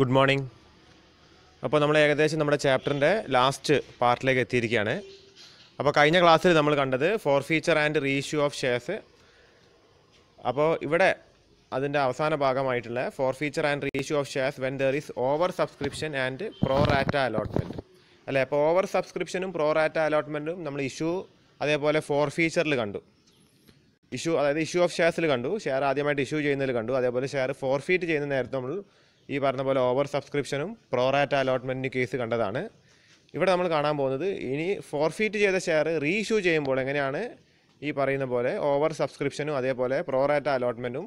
Good morning അപ്പോൾ നമ്മൾ ഏകദേശം നമ്മുടെ ചാപ്റ്ററിൻ്റെ ലാസ്റ്റ് പാർട്ടിലേക്ക് എത്തിയിരിക്കുകയാണ് അപ്പോൾ കഴിഞ്ഞ ക്ലാസ്സിൽ നമ്മൾ കണ്ടത് forfeiture and reissue of shares അപ്പോൾ ഇവിടെ അതിൻ്റെ അവസാന ഭാഗമായിട്ടുള്ള forfeiture and reissue of shares when there is over subscription and rata allotment അല്ലേ അപ്പോൾ ഓവർ സബ്സ്ക്രിപ്ഷനും റാറ്റ അലോട്ട്മെൻറ്റും നമ്മൾ ഇഷ്യൂ അതേപോലെ ഫോർ ഫീച്ചറിൽ കണ്ടു ഇഷ്യൂ അതായത് ഇഷ്യൂ ഓഫ് ഷെയർസിൽ കണ്ടു ഷെയർ ആദ്യമായിട്ട് ഇഷ്യൂ ചെയ്യുന്നതിൽ കണ്ടു അതേപോലെ ഷെയർ ഫോർഫീറ്റ് ചെയ്യുന്ന നേരത്തെ നമ്മൾ ഈ പറഞ്ഞ പോലെ ഓവർ സബ്സ്ക്രിപ്ഷനും പ്രോറാറ്റ അലോട്ട്മെൻറ്റിന് കേസ് കണ്ടതാണ് ഇവിടെ നമ്മൾ കാണാൻ പോകുന്നത് ഇനി ഫോർഫീറ്റ് ചെയ്ത ഷെയർ റീഇഷ്യൂ ചെയ്യുമ്പോൾ എങ്ങനെയാണ് ഈ പറയുന്ന പോലെ ഓവർ സബ്സ്ക്രിപ്ഷനും അതേപോലെ പ്രോറാറ്റ അലോട്ട്മെൻറ്റും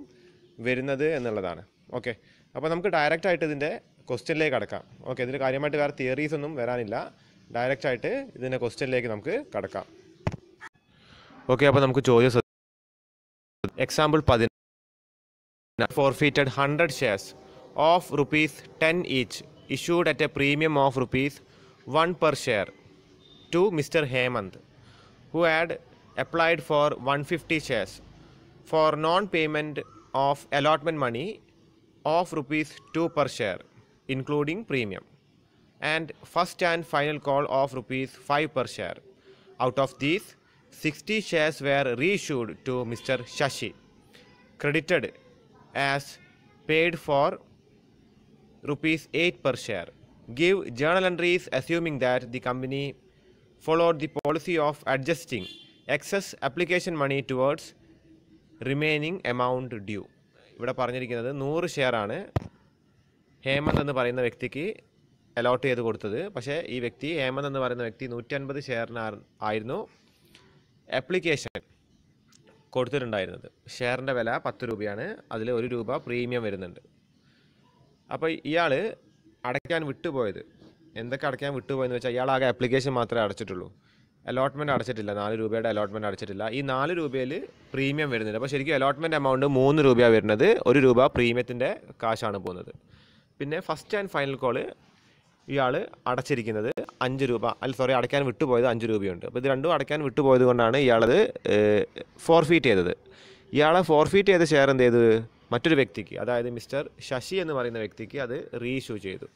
വരുന്നത് എന്നുള്ളതാണ് ഓക്കെ അപ്പോൾ നമുക്ക് ഡയറക്റ്റായിട്ട് ഇതിൻ്റെ ക്വസ്റ്റ്യനിലേക്ക് കടക്കാം ഓക്കെ ഇതിന് കാര്യമായിട്ട് വേറെ തിയറീസ് ഒന്നും വരാനില്ല ഡയറക്റ്റായിട്ട് ഇതിൻ്റെ ക്വസ്റ്റ്യനിലേക്ക് നമുക്ക് കടക്കാം ഓക്കെ അപ്പോൾ നമുക്ക് ചോദ്യം എക്സാമ്പിൾ പതിന forfeited hundred shares of rupees 10 each issued at a premium of rupees 1 per share to Mr. Hemant who had applied for 150 shares for non-payment of allotment money of rupees 2 per share including premium and first and final call of rupees 5 per share out of these 60 shares were reissued to Mr. Shashi credited as paid for rupees 8 per share. Give journal entries assuming that the company followed the policy of adjusting excess application money towards remaining amount due. ഇവിടെ പറഞ്ഞിരിക്കുന്നത് നൂറ് ഷെയറാണ് ഹേമന്ത് എന്ന് പറയുന്ന വ്യക്തിക്ക് allot ചെയ്ത് കൊടുത്തത് പക്ഷേ ഈ വ്യക്തി ഹേമന്ത് എന്ന് പറയുന്ന വ്യക്തി നൂറ്റി അൻപത് ആയിരുന്നു അപ്ലിക്കേഷൻ കൊടുത്തിട്ടുണ്ടായിരുന്നത് ഷെയറിൻ്റെ വില പത്ത് രൂപയാണ് അതിൽ ഒരു രൂപ പ്രീമിയം വരുന്നുണ്ട് അപ്പോൾ ഇയാൾ അടയ്ക്കാൻ വിട്ടുപോയത് എന്തൊക്കെ അടയ്ക്കാൻ വിട്ടുപോയെന്ന് വെച്ചാൽ ഇയാൾ ആകെ ആപ്ലിക്കേഷൻ മാത്രമേ അടച്ചിട്ടുള്ളൂ അലോട്ട്മെൻറ്റ് അടച്ചിട്ടില്ല നാല് രൂപയുടെ അലോട്ട്മെൻറ്റ് അടച്ചിട്ടില്ല ഈ നാല് രൂപയിൽ പ്രീമിയം വരുന്നില്ല അപ്പോൾ ശരിക്കും അലോട്ട്മെൻറ്റ് എമൗണ്ട് മൂന്ന് രൂപയാണ് വരുന്നത് ഒരു രൂപ പ്രീമിയത്തിൻ്റെ കാശാണ് പോകുന്നത് പിന്നെ ഫസ്റ്റ് ആൻഡ് ഫൈനൽ കോള് ഇയാൾ അടച്ചിരിക്കുന്നത് അഞ്ച് രൂപ അല്ല സോറി അടയ്ക്കാൻ വിട്ടുപോയത് അഞ്ച് രൂപയുണ്ട് അപ്പോൾ ഇത് രണ്ടും അടയ്ക്കാൻ വിട്ടുപോയത് കൊണ്ടാണ് ഇയാളത് ഫോർഫീറ്റ് ചെയ്തത് ഇയാളെ ഫോർഫീറ്റ് ചെയ്ത ഷെയർ എന്ത് ചെയ്തത് മറ്റൊരു വ്യക്തിക്ക് അതായത് മിസ്റ്റർ ശശി എന്ന് പറയുന്ന വ്യക്തിക്ക് അത് റീഇഷ്യൂ ചെയ്തു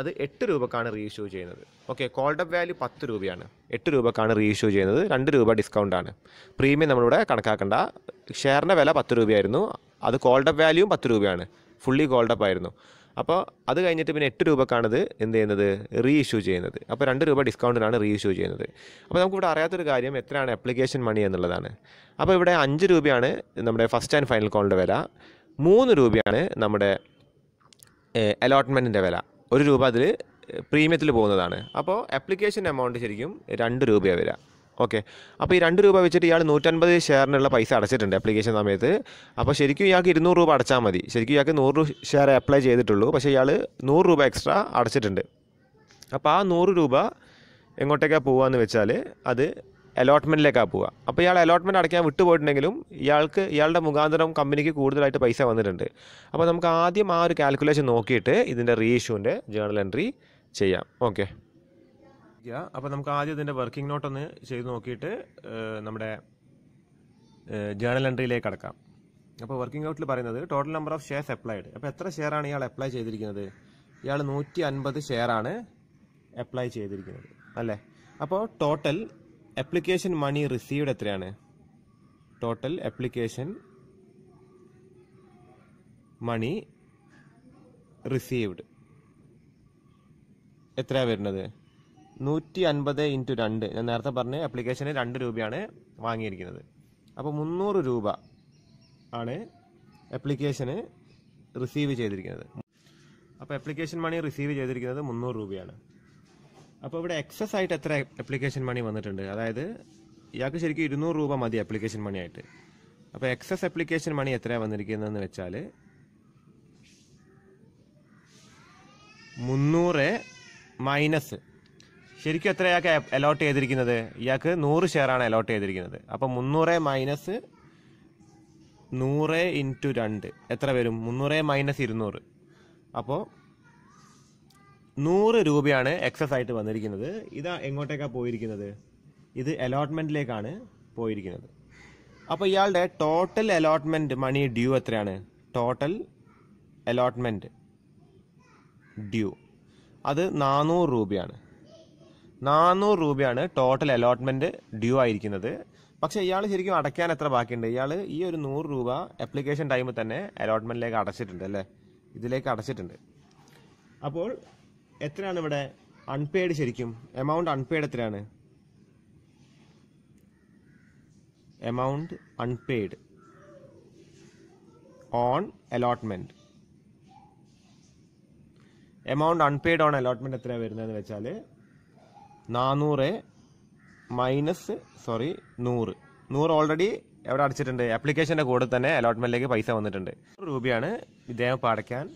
അത് എട്ട് രൂപക്കാണ് റീഇഷ്യൂ ചെയ്യുന്നത് ഓക്കെ അപ്പ് വാല്യൂ പത്ത് രൂപയാണ് എട്ട് രൂപക്കാണ് റീഇഷ്യൂ ചെയ്യുന്നത് രണ്ട് രൂപ ഡിസ്കൗണ്ടാണ് പ്രീമിയം നമ്മളിവിടെ കണക്കാക്കണ്ട ഷെയറിൻ്റെ വില പത്ത് രൂപയായിരുന്നു അത് കോൾഡ് അപ്പ് വാല്യൂ പത്ത് രൂപയാണ് ഫുള്ളി അപ്പ് ആയിരുന്നു അപ്പോൾ അത് കഴിഞ്ഞിട്ട് പിന്നെ എട്ട് രൂപക്കാണിത് എന്ത് ചെയ്യുന്നത് റീഇഷ്യൂ ചെയ്യുന്നത് അപ്പോൾ രണ്ട് രൂപ ഡിസ്കൗണ്ടിലാണ് റീഇഷ്യൂ ചെയ്യുന്നത് അപ്പോൾ നമുക്കിവിടെ അറിയാത്തൊരു കാര്യം എത്രയാണ് അപ്ലിക്കേഷൻ മണി എന്നുള്ളതാണ് അപ്പോൾ ഇവിടെ അഞ്ച് രൂപയാണ് നമ്മുടെ ഫസ്റ്റ് ആൻഡ് ഫൈനൽ കോളിൻ്റെ വില മൂന്ന് രൂപയാണ് നമ്മുടെ അലോട്ട്മെൻറ്റിൻ്റെ വില ഒരു രൂപ അതിൽ പ്രീമിയത്തിൽ പോകുന്നതാണ് അപ്പോൾ അപ്ലിക്കേഷൻ എമൗണ്ട് ശരിക്കും രണ്ട് രൂപയാണ് വരിക ഓക്കെ അപ്പോൾ ഈ രണ്ട് രൂപ വെച്ചിട്ട് ഇയാൾ നൂറ്റൻപത് ഷെയറിനുള്ള പൈസ അടച്ചിട്ടുണ്ട് അപ്ലിക്കേഷൻ സമയത്ത് അപ്പോൾ ശരിക്കും ഇയാൾക്ക് ഇരുന്നൂറ് രൂപ അടച്ചാൽ മതി ശരിക്കും ഇയാൾക്ക് നൂറ് ഷെയർ അപ്ലൈ ചെയ്തിട്ടുള്ളൂ പക്ഷേ ഇയാൾ നൂറ് രൂപ എക്സ്ട്രാ അടച്ചിട്ടുണ്ട് അപ്പോൾ ആ നൂറ് രൂപ എങ്ങോട്ടേക്കാണ് പോകുകയെന്ന് വെച്ചാൽ അത് അലോട്ട്മെൻറ്റിലേക്കാണ് പോവുക അപ്പോൾ ഇയാൾ അലോട്ട്മെൻറ്റ് അടയ്ക്കാൻ വിട്ടുപോയിട്ടുണ്ടെങ്കിലും ഇയാൾക്ക് ഇയാളുടെ മുഖാന്തരം കമ്പനിക്ക് കൂടുതലായിട്ട് പൈസ വന്നിട്ടുണ്ട് അപ്പോൾ നമുക്ക് ആദ്യം ആ ഒരു കാൽക്കുലേഷൻ നോക്കിയിട്ട് ഇതിൻ്റെ റീഇഷ്യൂവിൻ്റെ ജേണൽ എൻട്രി ചെയ്യാം ഓക്കെ അപ്പോൾ നമുക്ക് ആദ്യം ഇതിൻ്റെ വർക്കിംഗ് നോട്ട് ഒന്ന് ചെയ്ത് നോക്കിയിട്ട് നമ്മുടെ ജേണൽ എൻട്രിയിലേക്ക് കടക്കാം അപ്പോൾ വർക്കിംഗ് ഔട്ടിൽ പറയുന്നത് total number of shares applied അപ്പോൾ എത്ര ഷെയർ ആണ് ഇയാൾ അപ്ലൈ ചെയ്തിരിക്കുന്നത് ഇയാൾ നൂറ്റി അൻപത് ഷെയർ ആണ് അപ്ലൈ ചെയ്തിരിക്കുന്നത് അല്ലേ അപ്പോൾ ടോട്ടൽ അപ്ലിക്കേഷൻ മണി റിസീവ്ഡ് എത്രയാണ് ടോട്ടൽ അപ്ലിക്കേഷൻ മണി റിസീവ്ഡ് എത്രയാ വരുന്നത് നൂറ്റി അൻപത് ഇൻറ്റു രണ്ട് ഞാൻ നേരത്തെ പറഞ്ഞ അപ്ലിക്കേഷന് രണ്ട് രൂപയാണ് വാങ്ങിയിരിക്കുന്നത് അപ്പോൾ മുന്നൂറ് രൂപ ആണ് അപ്ലിക്കേഷന് റിസീവ് ചെയ്തിരിക്കുന്നത് അപ്പോൾ അപ്ലിക്കേഷൻ മണി റിസീവ് ചെയ്തിരിക്കുന്നത് മുന്നൂറ് രൂപയാണ് അപ്പോൾ ഇവിടെ എക്സസ് ആയിട്ട് എത്ര അപ്ലിക്കേഷൻ മണി വന്നിട്ടുണ്ട് അതായത് ഇയാൾക്ക് ശരിക്കും ഇരുന്നൂറ് രൂപ മതി അപ്ലിക്കേഷൻ മണിയായിട്ട് അപ്പോൾ എക്സസ് അപ്ലിക്കേഷൻ മണി എത്രയാണ് വന്നിരിക്കുന്നതെന്ന് വെച്ചാൽ മുന്നൂറ് മൈനസ് ശരിക്കും എത്ര ഇയാൾക്ക് അലോട്ട് ചെയ്തിരിക്കുന്നത് ഇയാൾക്ക് നൂറ് ഷെയറാണ് അലോട്ട് ചെയ്തിരിക്കുന്നത് അപ്പോൾ മുന്നൂറ് മൈനസ് നൂറ് ഇൻറ്റു രണ്ട് എത്ര വരും മുന്നൂറ് മൈനസ് ഇരുന്നൂറ് അപ്പോൾ നൂറ് രൂപയാണ് എക്സസ് ആയിട്ട് വന്നിരിക്കുന്നത് ഇതാ എങ്ങോട്ടേക്കാണ് പോയിരിക്കുന്നത് ഇത് അലോട്ട്മെൻറ്റിലേക്കാണ് പോയിരിക്കുന്നത് അപ്പോൾ ഇയാളുടെ ടോട്ടൽ അലോട്ട്മെൻറ്റ് മണി ഡ്യൂ എത്രയാണ് ടോട്ടൽ അലോട്ട്മെൻറ്റ് ഡ്യൂ അത് നാനൂറ് രൂപയാണ് നാനൂറ് രൂപയാണ് ടോട്ടൽ അലോട്ട്മെൻറ്റ് ഡ്യൂ ആയിരിക്കുന്നത് പക്ഷേ ഇയാൾ ശരിക്കും അടയ്ക്കാൻ എത്ര ബാക്കിയുണ്ട് ഇയാൾ ഈ ഒരു നൂറ് രൂപ ആപ്ലിക്കേഷൻ ടൈമിൽ തന്നെ അലോട്ട്മെൻറ്റിലേക്ക് അടച്ചിട്ടുണ്ട് അല്ലേ ഇതിലേക്ക് അടച്ചിട്ടുണ്ട് അപ്പോൾ എത്രയാണ് ഇവിടെ അൺപെയ്ഡ് ശരിക്കും എമൗണ്ട് അൺപെയ്ഡ് എത്രയാണ് amount unpaid on allotment amount unpaid on allotment എത്രയാണ് വരുന്നതെന്ന് വെച്ചാൽ നാനൂറ് മൈനസ് സോറി നൂറ് നൂറ് ഓൾറെഡി എവിടെ അടച്ചിട്ടുണ്ട് ആപ്ലിക്കേഷൻ്റെ കൂടെ തന്നെ അലോട്ട്മെൻറ്റിലേക്ക് പൈസ വന്നിട്ടുണ്ട് രൂപയാണ് ഇദ്ദേഹം ഇപ്പോൾ അടയ്ക്കാൻ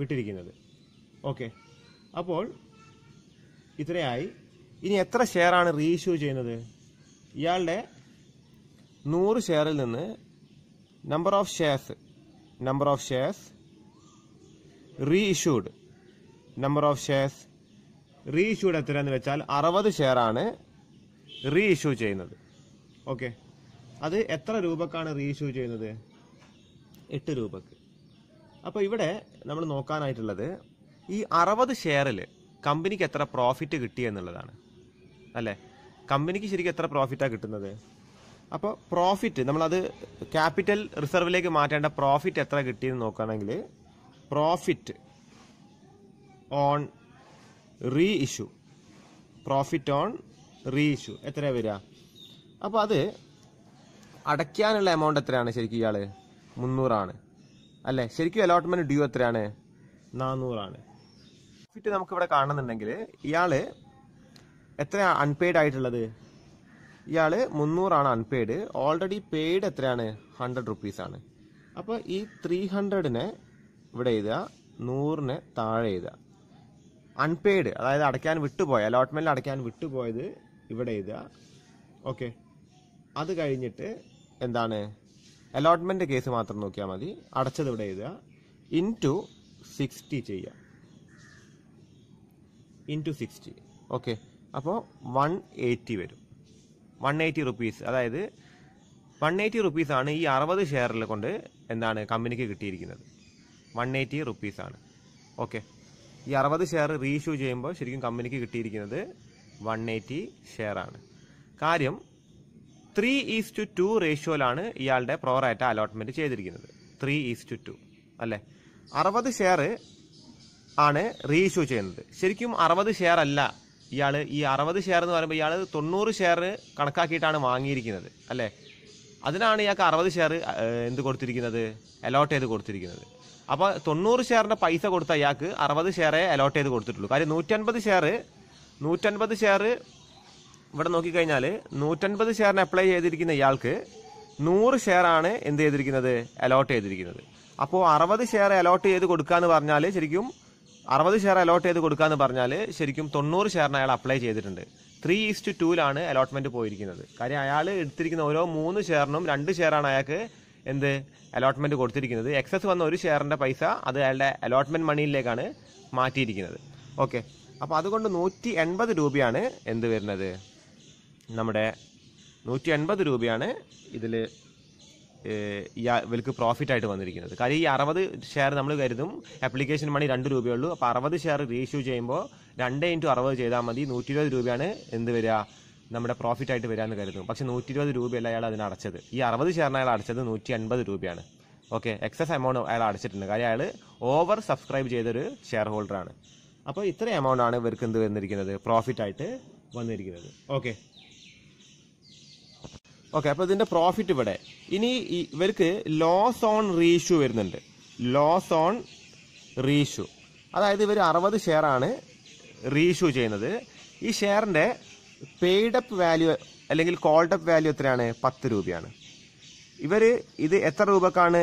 വിട്ടിരിക്കുന്നത് ഓക്കെ അപ്പോൾ ഇത്രയായി ഇനി എത്ര ഷെയറാണ് റീഇഷ്യൂ ചെയ്യുന്നത് ഇയാളുടെ നൂറ് ഷെയറിൽ നിന്ന് number of shares number of shares reissued number of shares reissued എത്രയാണെന്ന് വെച്ചാൽ അറുപത് ഷെയറാണ് റീഇഷ്യൂ ചെയ്യുന്നത് ഓക്കെ അത് എത്ര രൂപക്കാണ് റീഇഷ്യൂ ചെയ്യുന്നത് എട്ട് രൂപക്ക് അപ്പോൾ ഇവിടെ നമ്മൾ നോക്കാനായിട്ടുള്ളത് ഈ അറുപത് ഷെയറിൽ കമ്പനിക്ക് എത്ര പ്രോഫിറ്റ് കിട്ടി എന്നുള്ളതാണ് അല്ലേ കമ്പനിക്ക് ശരിക്കും എത്ര പ്രോഫിറ്റാണ് കിട്ടുന്നത് അപ്പോൾ പ്രോഫിറ്റ് നമ്മളത് ക്യാപിറ്റൽ റിസർവിലേക്ക് മാറ്റേണ്ട പ്രോഫിറ്റ് എത്ര കിട്ടിയെന്ന് നോക്കുകയാണെങ്കിൽ profit on reissue profit on reissue എത്രയാണ് വരിക അപ്പോൾ അത് അടയ്ക്കാനുള്ള എമൗണ്ട് എത്രയാണ് ശരിക്കും ഇയാൾ മുന്നൂറാണ് അല്ലേ ശരിക്കും അലോട്ട്മെൻറ്റ് ഡ്യൂ എത്രയാണ് നാനൂറാണ് പ്രോഫിറ്റ് നമുക്ക് ഇവിടെ കാണുന്നുണ്ടെങ്കിൽ ഇയാള് എത്ര അൺപെയ്ഡ് ആയിട്ടുള്ളത് ഇയാള് മുന്നൂറാണ് അൺപെയ്ഡ് ഓൾറെഡി പെയ്ഡ് എത്രയാണ് ഹൺഡ്രഡ് റുപ്പീസ് ആണ് അപ്പോൾ ഈ ത്രീ ഹൺഡ്രഡിനെ ഇവിടെ എഴുതുക നൂറിന് താഴെ എഴുതുക അൺപെയ്ഡ് അതായത് അടയ്ക്കാൻ വിട്ടുപോയ അലോട്ട്മെൻറ്റിൽ അടയ്ക്കാൻ വിട്ടുപോയത് ഇവിടെ എഴുതുക ഓക്കെ അത് കഴിഞ്ഞിട്ട് എന്താണ് അലോട്ട്മെൻറ്റ് കേസ് മാത്രം നോക്കിയാൽ മതി അടച്ചത് ഇവിടെ എഴുതുക ഇൻ ടു സിക്സ്റ്റി ചെയ്യുക ഇൻറ്റു സിക്സ്റ്റി ഓക്കെ അപ്പോൾ വൺ എയ്റ്റി വരും വൺ എയ്റ്റി റുപ്പീസ് അതായത് വൺ എയ്റ്റി റുപ്പീസാണ് ഈ അറുപത് ഷെയറിൽ കൊണ്ട് എന്താണ് കമ്പനിക്ക് കിട്ടിയിരിക്കുന്നത് വൺ എയ്റ്റി റുപ്പീസാണ് ഓക്കെ ഈ അറുപത് ഷെയർ റീഇഷ്യൂ ചെയ്യുമ്പോൾ ശരിക്കും കമ്പനിക്ക് കിട്ടിയിരിക്കുന്നത് വൺ എയ്റ്റി ഷെയറാണ് കാര്യം ത്രീ ഈസ് ടു ടു റേഷ്യോയിലാണ് ഇയാളുടെ പ്രോറായിട്ട് അലോട്ട്മെൻറ്റ് ചെയ്തിരിക്കുന്നത് ത്രീ ഈസ് ടു ടു അല്ലേ അറുപത് ഷെയർ ആണ് റീഇഷ്യൂ ചെയ്യുന്നത് ശരിക്കും അറുപത് ഷെയർ അല്ല ഇയാൾ ഈ അറുപത് ഷെയർ എന്ന് പറയുമ്പോൾ ഇയാൾ തൊണ്ണൂറ് ഷെയർ കണക്കാക്കിയിട്ടാണ് വാങ്ങിയിരിക്കുന്നത് അല്ലേ അതിനാണ് ഇയാൾക്ക് അറുപത് ഷെയർ എന്ത് കൊടുത്തിരിക്കുന്നത് അലോട്ട് ചെയ്ത് കൊടുത്തിരിക്കുന്നത് അപ്പോൾ തൊണ്ണൂറ് ഷെയറിൻ്റെ പൈസ കൊടുത്ത ഇയാൾക്ക് അറുപത് ഷെയറേ അലോട്ട് ചെയ്ത് കൊടുത്തിട്ടുള്ളൂ കാര്യം നൂറ്റൻപത് ഷെയർ നൂറ്റൻപത് ഷെയർ ഇവിടെ നോക്കിക്കഴിഞ്ഞാൽ നൂറ്റൻപത് ഷെയറിന് അപ്ലൈ ചെയ്തിരിക്കുന്ന ഇയാൾക്ക് നൂറ് ഷെയറാണ് എന്ത് ചെയ്തിരിക്കുന്നത് അലോട്ട് ചെയ്തിരിക്കുന്നത് അപ്പോൾ അറുപത് ഷെയർ അലോട്ട് ചെയ്ത് കൊടുക്കുക എന്ന് പറഞ്ഞാൽ ശരിക്കും അറുപത് ഷെയർ അലോട്ട് ചെയ്ത് കൊടുക്കാന്ന് പറഞ്ഞാൽ ശരിക്കും തൊണ്ണൂറ് ഷെയറിന് അയാൾ അപ്ലൈ ചെയ്തിട്ടുണ്ട് ത്രീ ഈസ്റ്റ് ടൂലാണ് അലോട്ട്മെന്റ് പോയിരിക്കുന്നത് കാര്യം അയാൾ എടുത്തിരിക്കുന്ന ഓരോ മൂന്ന് ഷെയറിനും രണ്ട് ഷെയറാണ് അയാൾക്ക് എന്ത് അലോട്ട്മെന്റ് കൊടുത്തിരിക്കുന്നത് എക്സസ് വന്ന ഒരു ഷെയറിന്റെ പൈസ അത് അയാളുടെ അലോട്ട്മെന്റ് മണിയിലേക്കാണ് മാറ്റിയിരിക്കുന്നത് ഓക്കെ അപ്പോൾ അതുകൊണ്ട് നൂറ്റി എൺപത് രൂപയാണ് എന്ത് വരുന്നത് നമ്മുടെ നൂറ്റി എൺപത് രൂപയാണ് ഇതിൽ ഇയാൾ ഇവർക്ക് പ്രോഫിറ്റ് ആയിട്ട് വന്നിരിക്കുന്നത് കാര്യം ഈ അറുപത് ഷെയർ നമ്മൾ കരുതും ആപ്ലിക്കേഷൻ മണി രണ്ട് രൂപയേ ഉള്ളൂ അപ്പോൾ അറുപത് ഷെയർ റീഇഷ്യൂ ചെയ്യുമ്പോൾ രണ്ട് ഇൻറ്റു അറുപത് ചെയ്താൽ മതി നൂറ്റി ഇരുപത് രൂപയാണ് എന്ത് വരിക നമ്മുടെ പ്രോഫിറ്റ് ആയിട്ട് വരാമെന്ന് കരുതും പക്ഷേ നൂറ്റി ഇരുപത് രൂപയല്ല അയാൾ അതിന് അടച്ചത് ഈ അറുപത് ഷെയറിന് അയാൾ അടച്ചത് നൂറ്റി അൻപത് രൂപയാണ് ഓക്കെ എക്സസ് എമൗണ്ട് അയാൾ അടച്ചിട്ടുണ്ട് കാര്യം അയാൾ ഓവർ സബ്സ്ക്രൈബ് ചെയ്തൊരു ഷെയർ ഹോൾഡറാണ് അപ്പോൾ ഇത്ര എമൗണ്ട് ആണ് ഇവർക്ക് എന്ത് വന്നിരിക്കുന്നത് പ്രോഫിറ്റ് ആയിട്ട് വന്നിരിക്കുന്നത് ഓക്കെ ഓക്കെ അപ്പോൾ ഇതിൻ്റെ പ്രോഫിറ്റ് ഇവിടെ ഇനി ഇവർക്ക് ലോസ് ഓൺ റീഷ്യൂ വരുന്നുണ്ട് ലോസ് ഓൺ റീഷ്യൂ അതായത് ഇവർ അറുപത് ഷെയറാണ് റീഷ്യൂ ചെയ്യുന്നത് ഈ ഷെയറിൻ്റെ പെയ്ഡപ്പ് വാല്യൂ അല്ലെങ്കിൽ കോൾഡപ്പ് വാല്യൂ എത്രയാണ് പത്ത് രൂപയാണ് ഇവർ ഇത് എത്ര രൂപക്കാണ്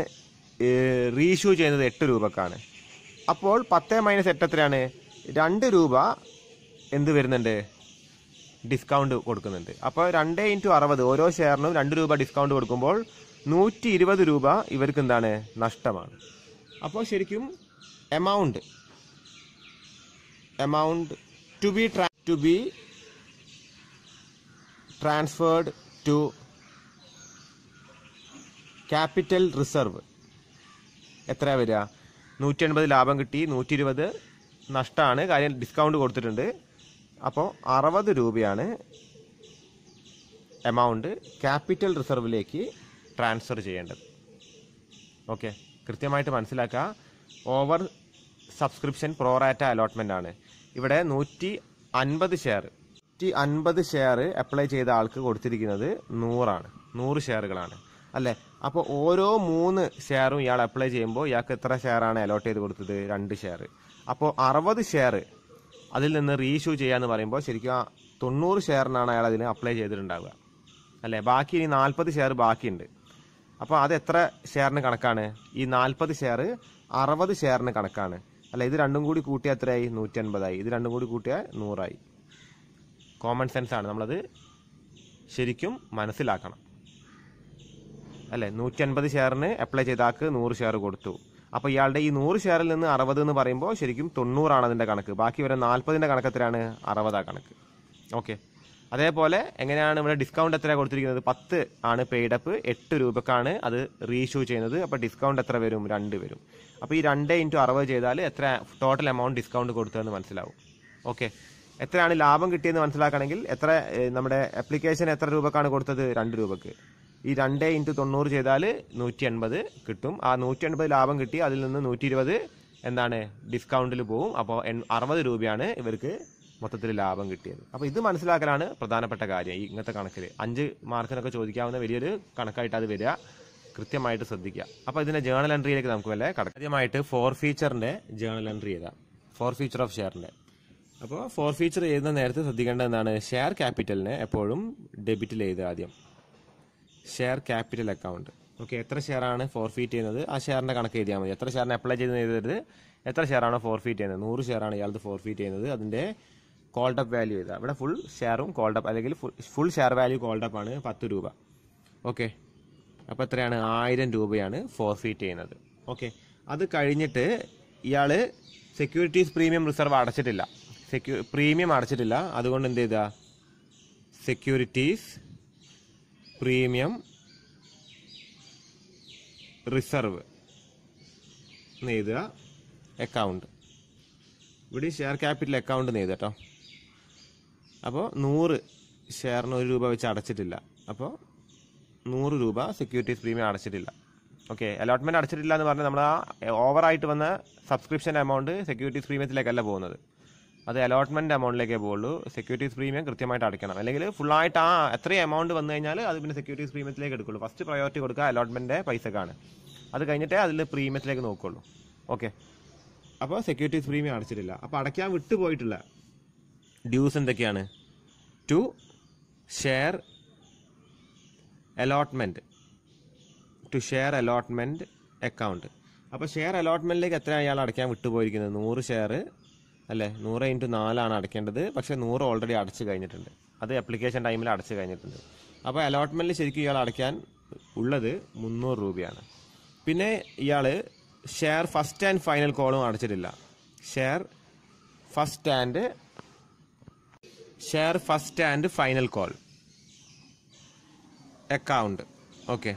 റീഷ്യൂ ചെയ്യുന്നത് എട്ട് രൂപക്കാണ് അപ്പോൾ പത്ത് മൈനസ് എട്ട് എത്രയാണ് രണ്ട് രൂപ എന്ത് വരുന്നുണ്ട് ഡിസ്കൗണ്ട് കൊടുക്കുന്നുണ്ട് അപ്പോൾ രണ്ട് ഇൻറ്റു അറുപത് ഓരോ ഷെയറിനും രണ്ട് രൂപ ഡിസ്കൗണ്ട് കൊടുക്കുമ്പോൾ നൂറ്റി ഇരുപത് രൂപ ഇവർക്ക് എന്താണ് നഷ്ടമാണ് അപ്പോൾ ശരിക്കും amount amount to be tra to be transferred to capital reserve എത്ര വരിക നൂറ്റി എൺപത് ലാഭം കിട്ടി നൂറ്റി ഇരുപത് നഷ്ടമാണ് കാര്യം ഡിസ്കൗണ്ട് കൊടുത്തിട്ടുണ്ട് അപ്പോൾ അറുപത് രൂപയാണ് എമൗണ്ട് ക്യാപിറ്റൽ റിസർവിലേക്ക് ട്രാൻസ്ഫർ ചെയ്യേണ്ടത് ഓക്കെ കൃത്യമായിട്ട് മനസ്സിലാക്കുക ഓവർ സബ്സ്ക്രിപ്ഷൻ പ്രോറാറ്റ അലോട്ട്മെൻ്റ് ആണ് ഇവിടെ നൂറ്റി അൻപത് ഷെയർ നൂറ്റി അൻപത് ഷെയർ അപ്ലൈ ചെയ്ത ആൾക്ക് കൊടുത്തിരിക്കുന്നത് നൂറാണ് നൂറ് ഷെയറുകളാണ് അല്ലേ അപ്പോൾ ഓരോ മൂന്ന് ഷെയറും ഇയാൾ അപ്ലൈ ചെയ്യുമ്പോൾ ഇയാൾക്ക് എത്ര ഷെയറാണ് അലോട്ട് ചെയ്ത് കൊടുത്തത് രണ്ട് ഷെയർ അപ്പോൾ അറുപത് ഷെയർ അതിൽ നിന്ന് റീഇഷ്യൂ ചെയ്യാന്ന് പറയുമ്പോൾ ശരിക്കും തൊണ്ണൂറ് ഷെയറിനാണ് അയാൾ അതിന് അപ്ലൈ ചെയ്തിട്ടുണ്ടാവുക അല്ലേ ബാക്കി ഇനി നാൽപ്പത് ഷെയർ ബാക്കിയുണ്ട് അപ്പോൾ അത് എത്ര ഷെയറിന് കണക്കാണ് ഈ നാൽപ്പത് ഷെയർ അറുപത് ഷെയറിന് കണക്കാണ് അല്ല ഇത് രണ്ടും കൂടി കൂട്ടിയാൽ എത്രയായി അൻപതായി ഇത് രണ്ടും കൂടി കൂട്ടിയാൽ നൂറായി കോമൺ സെൻസ് ആണ് നമ്മളത് ശരിക്കും മനസ്സിലാക്കണം അല്ലേ അൻപത് ഷെയറിന് അപ്ലൈ ചെയ്താൽക്ക് നൂറ് ഷെയർ കൊടുത്തു അപ്പോൾ ഇയാളുടെ ഈ നൂറ് ഷെയറിൽ നിന്ന് അറുപത് എന്ന് പറയുമ്പോൾ ശരിക്കും തൊണ്ണൂറാണ് അതിൻ്റെ കണക്ക് ബാക്കി വരെ നാൽപ്പതിൻ്റെ കണക്ക് എത്രയാണ് അറുപതാ കണക്ക് ഓക്കെ അതേപോലെ എങ്ങനെയാണ് ഇവിടെ ഡിസ്കൗണ്ട് എത്രയാണ് കൊടുത്തിരിക്കുന്നത് പത്ത് ആണ് പെയ്ഡപ്പ് എട്ട് രൂപക്കാണ് അത് റീഇഷ്യൂ ചെയ്യുന്നത് അപ്പോൾ ഡിസ്കൗണ്ട് എത്ര വരും രണ്ട് വരും അപ്പോൾ ഈ രണ്ട് ഇൻറ്റു അറുപത് ചെയ്താൽ എത്ര ടോട്ടൽ എമൗണ്ട് ഡിസ്കൗണ്ട് കൊടുത്തതെന്ന് മനസ്സിലാവും ഓക്കെ എത്രയാണ് ലാഭം കിട്ടിയെന്ന് മനസ്സിലാക്കണമെങ്കിൽ എത്ര നമ്മുടെ അപ്ലിക്കേഷൻ എത്ര രൂപക്കാണ് കൊടുത്തത് രണ്ട് രൂപക്ക് ഈ രണ്ട് ഇൻറ്റു തൊണ്ണൂറ് ചെയ്താൽ നൂറ്റി എൺപത് കിട്ടും ആ നൂറ്റി എൺപത് ലാഭം കിട്ടി അതിൽ നിന്ന് നൂറ്റി ഇരുപത് എന്താണ് ഡിസ്കൗണ്ടിൽ പോവും അപ്പോൾ അറുപത് രൂപയാണ് ഇവർക്ക് മൊത്തത്തിൽ ലാഭം കിട്ടിയത് അപ്പോൾ ഇത് മനസ്സിലാക്കലാണ് പ്രധാനപ്പെട്ട കാര്യം ഈ ഇങ്ങനത്തെ കണക്കിൽ അഞ്ച് മാർക്കിനൊക്കെ ചോദിക്കാവുന്ന വലിയൊരു കണക്കായിട്ട് അത് വരിക കൃത്യമായിട്ട് ശ്രദ്ധിക്കുക അപ്പോൾ ഇതിൻ്റെ ജേണൽ എൻട്രിയിലേക്ക് നമുക്ക് വല്ല കടക്കാം ആദ്യമായിട്ട് ഫോർ ഫീച്ചറിൻ്റെ ജേണൽ എൻട്രി ചെയ്താൽ ഫോർ ഫീച്ചർ ഓഫ് ഷെയറിൻ്റെ അപ്പോൾ ഫോർ ഫീച്ചർ എഴുതുന്ന നേരത്തെ ശ്രദ്ധിക്കേണ്ട ഷെയർ ക്യാപിറ്റലിനെ എപ്പോഴും ഡെബിറ്റിൽ എഴുതുക ആദ്യം ഷെയർ ക്യാപിറ്റൽ അക്കൗണ്ട് ഓക്കെ എത്ര ഷെയറാണ് ഫോർഫീറ്റ് ചെയ്യുന്നത് ആ ഷെയറിൻ്റെ കണക്ക് എഴുതിയാൽ മതി എത്ര ഷെയറിന് അപ്ലൈ ചെയ്ത് എഴുതരുത് എത്ര ഷെയറാണ് ഫോർഫീറ്റ് ചെയ്യുന്നത് നൂറ് ഷെയറാണ് ഫോർ ഫോർഫീറ്റ് ചെയ്യുന്നത് അതിൻ്റെ കോൾഡപ്പ് വാല്യൂ ചെയ്താൽ ഇവിടെ ഫുൾ ഷെയറും കോൾഡപ്പ് അല്ലെങ്കിൽ ഫുൾ ഷെയർ വാല്യൂ കോൾഡപ്പ് ആണ് പത്ത് രൂപ ഓക്കെ അപ്പോൾ എത്രയാണ് ആയിരം രൂപയാണ് ഫോർഫീറ്റ് ചെയ്യുന്നത് ഓക്കെ അത് കഴിഞ്ഞിട്ട് ഇയാൾ സെക്യൂരിറ്റീസ് പ്രീമിയം റിസർവ് അടച്ചിട്ടില്ല സെക്യൂ പ്രീമിയം അടച്ചിട്ടില്ല അതുകൊണ്ട് എന്ത് ചെയ്താൽ സെക്യൂരിറ്റീസ് പ്രീമിയം റിസർവ് നെയ്തുക അക്കൗണ്ട് ഇവിടെ ഷെയർ ക്യാപിറ്റൽ അക്കൗണ്ട് എന്ന് കേട്ടോ അപ്പോൾ നൂറ് ഷെയറിന് ഒരു രൂപ വെച്ച് അടച്ചിട്ടില്ല അപ്പോൾ നൂറ് രൂപ സെക്യൂരിറ്റീസ് പ്രീമിയം അടച്ചിട്ടില്ല ഓക്കെ അലോട്ട്മെൻറ്റ് അടച്ചിട്ടില്ല എന്ന് പറഞ്ഞാൽ നമ്മൾ ആ ഓവറായിട്ട് വന്ന സബ്സ്ക്രിപ്ഷൻ എമൗണ്ട് സെക്യൂരിറ്റീസ് പ്രീമിയത്തിലേക്കല്ല പോകുന്നത് അത് അലോട്ട്മെന്റ് എമൗണ്ടിലേക്കേ പോകുള്ളൂ സെക്യൂരിറ്റീസ് പ്രീമിയം കൃത്യമായിട്ട് അടയ്ക്കണം അല്ലെങ്കിൽ ഫുള്ളായിട്ട് ആ എത്രയും എമൗണ്ട് വന്നു കഴിഞ്ഞാൽ അത് പിന്നെ സെക്യൂരിറ്റീസ് പ്രീമിയത്തിലേക്ക് എടുക്കുള്ളൂ ഫസ്റ്റ് പ്രയോറിറ്റി കൊടുക്കുക അലോട്ട്മെന്റ് പൈസക്കാണ് അത് കഴിഞ്ഞിട്ടേ അതിൽ പ്രീമിയത്തിലേക്ക് നോക്കുള്ളൂ ഓക്കെ അപ്പോൾ സെക്യൂരിറ്റീസ് പ്രീമിയം അടച്ചിട്ടില്ല അപ്പോൾ അടയ്ക്കാൻ വിട്ടുപോയിട്ടുള്ള ഡ്യൂസ് എന്തൊക്കെയാണ് to share allotment to share allotment account അപ്പോൾ ഷെയർ അലോട്ട്മെൻറ്റിലേക്ക് എത്ര അയാൾ അടയ്ക്കാൻ വിട്ടുപോയിരിക്കുന്നത് നൂറ് ഷെയർ അല്ലേ നൂറ് ഇൻറ്റു നാലാണ് അടയ്ക്കേണ്ടത് പക്ഷേ നൂറ് ഓൾറെഡി അടച്ചു കഴിഞ്ഞിട്ടുണ്ട് അത് അപ്ലിക്കേഷൻ ടൈമിൽ അടച്ചു കഴിഞ്ഞിട്ടുണ്ട് അപ്പോൾ അലോട്ട്മെൻറ്റിൽ ശരിക്കും ഇയാൾ അടയ്ക്കാൻ ഉള്ളത് മുന്നൂറ് രൂപയാണ് പിന്നെ ഇയാൾ ഷെയർ ഫസ്റ്റ് ആൻഡ് ഫൈനൽ കോളും അടച്ചിട്ടില്ല share first and share first and final call account okay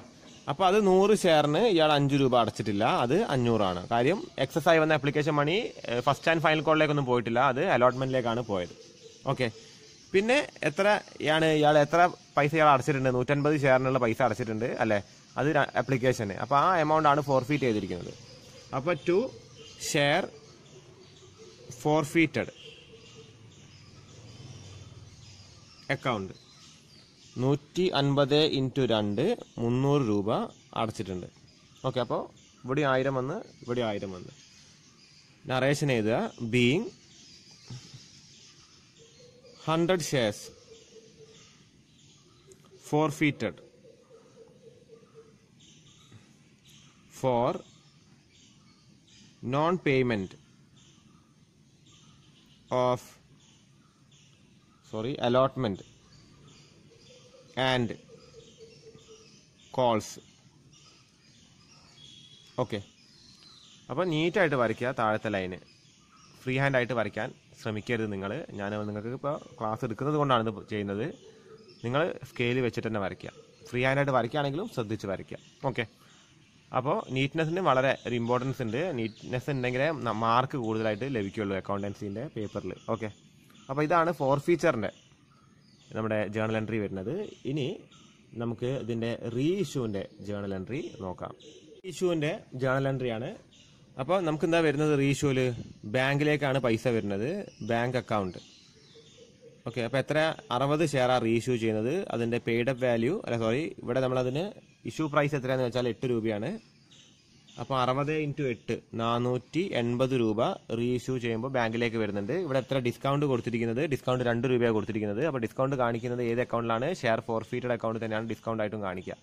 അപ്പോൾ അത് നൂറ് ഷെയറിന് ഇയാൾ അഞ്ച് രൂപ അടച്ചിട്ടില്ല അത് അഞ്ഞൂറാണ് കാര്യം ആയി വന്ന application money first and final കോളിലേക്കൊന്നും പോയിട്ടില്ല അത് അലോട്ട്മെന്റിലേക്കാണ് പോയത് ഓക്കെ പിന്നെ എത്രയാണ് ഇയാൾ എത്ര പൈസ ഇയാൾ അടച്ചിട്ടുണ്ട് നൂറ്റൻപത് ഷെയറിനുള്ള പൈസ അടച്ചിട്ടുണ്ട് അല്ലേ അത് ആപ്ലിക്കേഷന് അപ്പോൾ ആ എമൗണ്ട് ആണ് ഫോർഫീറ്റ് ചെയ്തിരിക്കുന്നത് അപ്പോൾ ടു ഷെയർ ഫോർഫീറ്റഡ് അക്കൗണ്ട് നൂറ്റി അൻപത് ഇൻറ്റു രണ്ട് മുന്നൂറ് രൂപ അടച്ചിട്ടുണ്ട് ഓക്കെ അപ്പോൾ ഇവിടെ ആയിരം വന്ന് ഇവിടെ ആയിരം വന്ന് നറേഷൻ എഴുതുക being hundred shares forfeited for non payment of sorry allotment and calls okay അപ്പോൾ നീറ്റായിട്ട് വരയ്ക്കുക താഴത്തെ ലൈന് ഫ്രീ ഹാൻഡ് ആയിട്ട് വരയ്ക്കാൻ ശ്രമിക്കരുത് നിങ്ങൾ ഞാൻ നിങ്ങൾക്ക് ഇപ്പോൾ ക്ലാസ് എടുക്കുന്നത് കൊണ്ടാണ് ഇത് ചെയ്യുന്നത് നിങ്ങൾ സ്കെയിൽ വെച്ചിട്ട് തന്നെ വരയ്ക്കുക ഫ്രീ ഹാൻഡായിട്ട് വരയ്ക്കുകയാണെങ്കിലും ശ്രദ്ധിച്ച് വരയ്ക്കുക ഓക്കെ അപ്പോൾ നീറ്റ്നെസ്സിന് വളരെ ഒരു ഇമ്പോർട്ടൻസ് ഉണ്ട് നീറ്റ്നെസ് ഉണ്ടെങ്കിലേ മാർക്ക് കൂടുതലായിട്ട് ലഭിക്കുകയുള്ളൂ അക്കൗണ്ടൻസിൻ്റെ പേപ്പറിൽ ഓക്കെ അപ്പോൾ ഇതാണ് ഫോർ ഫീച്ചറിൻ്റെ നമ്മുടെ ജേണൽ എൻട്രി വരുന്നത് ഇനി നമുക്ക് ഇതിൻ്റെ റീ ഇഷ്യൂവിൻ്റെ ജേണൽ എൻട്രി നോക്കാം ഇഷ്യൂവിൻ്റെ ജേണൽ എൻട്രി ആണ് അപ്പോൾ നമുക്ക് എന്താ വരുന്നത് റീ ഇഷ്യൂവിൽ ബാങ്കിലേക്കാണ് പൈസ വരുന്നത് ബാങ്ക് അക്കൗണ്ട് ഓക്കെ അപ്പോൾ എത്ര അറുപത് ഷെയറാണ് റീ ഇഷ്യൂ ചെയ്യുന്നത് അതിൻ്റെ പെയ്ഡപ്പ് വാല്യൂ അല്ല സോറി ഇവിടെ നമ്മളതിന് ഇഷ്യൂ പ്രൈസ് എത്രയാണെന്ന് വെച്ചാൽ എട്ട് രൂപയാണ് അപ്പോൾ അറുപത് ഇൻറ്റു എട്ട് നാനൂറ്റി എൺപത് രൂപ റീഇഷ്യൂ ചെയ്യുമ്പോൾ ബാങ്കിലേക്ക് വരുന്നുണ്ട് ഇവിടെ എത്ര ഡിസ്കൗണ്ട് കൊടുത്തിരിക്കുന്നത് ഡിസ്കൗണ്ട് രണ്ട് രൂപയാണ് കൊടുത്തിരിക്കുന്നത് അപ്പോൾ ഡിസ്കൗണ്ട് കാണിക്കുന്നത് ഏത് അക്കൗണ്ടിലാണ് ഷെയർ ഫോർഫീറ്റഡ് അക്കൗണ്ട് തന്നെയാണ് ഡിസ്കൗണ്ട് ആയിട്ടും കാണിക്കുക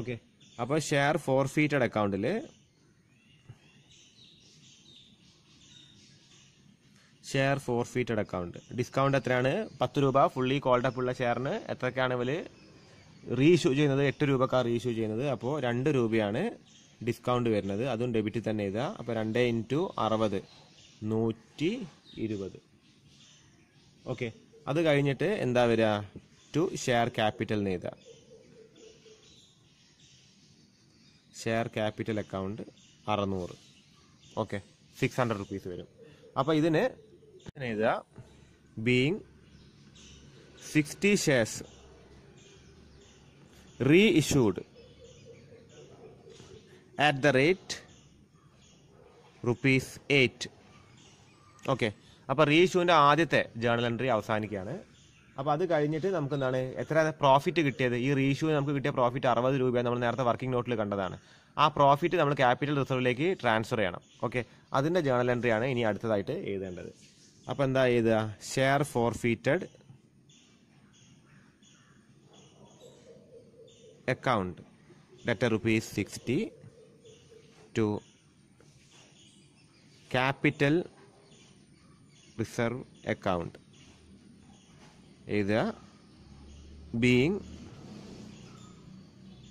ഓക്കെ അപ്പോൾ ഷെയർ ഫോർഫീറ്റഡ് അക്കൗണ്ടിൽ ഷെയർ ഫോർഫീറ്റഡ് അക്കൗണ്ട് ഡിസ്കൗണ്ട് എത്രയാണ് പത്ത് രൂപ ഫുള്ളി കോൾഡപ്പ് ഉള്ള ഷെയറിന് എത്രയൊക്കെയാണ് ഇവർ റീഇഷ്യൂ ചെയ്യുന്നത് എട്ട് രൂപക്കാണ് റീഇഷ്യൂ ചെയ്യുന്നത് അപ്പോൾ രണ്ട് രൂപയാണ് ഡിസ്കൗണ്ട് വരുന്നത് അതും ഡെബിറ്റ് തന്നെ ഇതാ അപ്പോൾ രണ്ട് ഇൻറ്റു അറുപത് നൂറ്റി ഇരുപത് ഓക്കെ അത് കഴിഞ്ഞിട്ട് എന്താ വരിക ടു ഷെയർ ക്യാപിറ്റൽ നെയ്ത ഷെയർ ക്യാപിറ്റൽ അക്കൗണ്ട് അറുന്നൂറ് ഓക്കെ സിക്സ് ഹൺഡ്രഡ് റുപ്പീസ് വരും അപ്പോൾ ഇതിന് എഴുതുക being sixty shares reissued at the rate rupees eight okay അപ്പോൾ റീഷൂവിൻ്റെ ആദ്യത്തെ ജേണൽ എൻട്രി അവസാനിക്കുകയാണ് അപ്പോൾ അത് കഴിഞ്ഞിട്ട് നമുക്ക് എന്താണ് എത്ര പ്രോഫിറ്റ് കിട്ടിയത് ഈ റീഷൂവിന് നമുക്ക് കിട്ടിയ പ്രോഫിറ്റ് അറുപത് രൂപയാണ് നമ്മൾ നേരത്തെ വർക്കിംഗ് നോട്ടിൽ കണ്ടതാണ് ആ പ്രോഫിറ്റ് നമ്മൾ ക്യാപിറ്റൽ റിസർവിലേക്ക് ട്രാൻസ്ഫർ ചെയ്യണം ഓക്കെ അതിൻ്റെ ജേണൽ എൻട്രി ആണ് ഇനി അടുത്തതായിട്ട് എഴുതേണ്ടത് അപ്പോൾ എന്താ എഴുതുക share forfeited account debtor rupees sixty to capital reserve account ഇത് being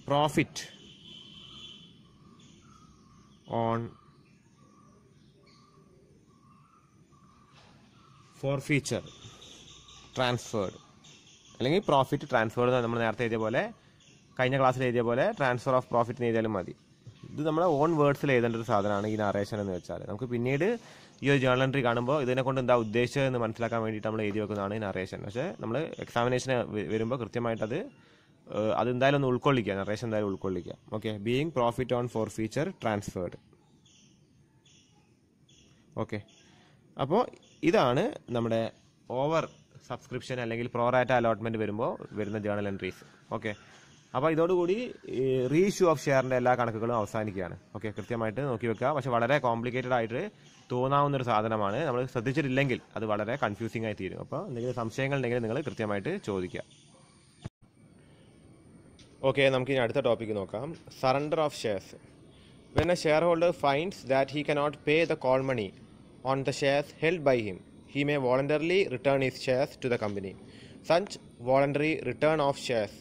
profit on forfeiture transferred അല്ലെങ്കിൽ പ്രോഫിറ്റ് ട്രാൻസ്ഫേർഡ് നമ്മൾ നേരത്തെ എഴുതിയ പോലെ കഴിഞ്ഞ ക്ലാസ്സിൽ എഴുതിയ പോലെ ട്രാൻസ്ഫർ ഓഫ് പ്രോഫിറ്റ് എഴുതിയാലും മതി ഇത് നമ്മുടെ ഓൺ വേർഡ്സിൽ എഴുതേണ്ട ഒരു സാധനമാണ് ഈ നറേഷൻ എന്ന് വെച്ചാൽ നമുക്ക് പിന്നീട് ഈ ഒരു ജേണൽ എൻട്രി കാണുമ്പോൾ ഇതിനെ കൊണ്ട് എന്താ ഉദ്ദേശം എന്ന് മനസ്സിലാക്കാൻ വേണ്ടിയിട്ട് നമ്മൾ എഴുതി വെക്കുന്നതാണ് ഈ നറേഷൻ പക്ഷേ നമ്മൾ എക്സാമിനേഷന് വരുമ്പോൾ കൃത്യമായിട്ട് അത് അത് എന്തായാലും ഒന്ന് ഉൾക്കൊള്ളിക്കുക നറേഷൻ എന്തായാലും ഉൾക്കൊള്ളിക്കുക okay being profit on forfeiture transferred okay അപ്പോൾ ഇതാണ് നമ്മുടെ ഓവർ സബ്സ്ക്രിപ്ഷൻ അല്ലെങ്കിൽ പ്രോറാറ്റ അലോട്ട്മെൻറ്റ് വരുമ്പോൾ വരുന്ന ജേണൽ എൻട്രീസ് ഓക്കെ അപ്പോൾ ഇതോടുകൂടി റീഇഷ്യൂ ഓഫ് ഷെയറിൻ്റെ എല്ലാ കണക്കുകളും അവസാനിക്കുകയാണ് ഓക്കെ കൃത്യമായിട്ട് നോക്കി വെക്കുക പക്ഷേ വളരെ കോംപ്ലിക്കേറ്റഡ് ആയിട്ട് തോന്നാവുന്ന ഒരു സാധനമാണ് നമ്മൾ ശ്രദ്ധിച്ചിട്ടില്ലെങ്കിൽ അത് വളരെ കൺഫ്യൂസിംഗ് ആയി തീരും അപ്പോൾ എന്തെങ്കിലും സംശയങ്ങൾ ഉണ്ടെങ്കിൽ നിങ്ങൾ കൃത്യമായിട്ട് ചോദിക്കുക ഓക്കെ നമുക്ക് ഇനി അടുത്ത ടോപ്പിക്ക് നോക്കാം surrender of shares when a shareholder finds that he cannot pay the call money on the shares held by him he may voluntarily return his shares to the company സഞ്ച് voluntary return of shares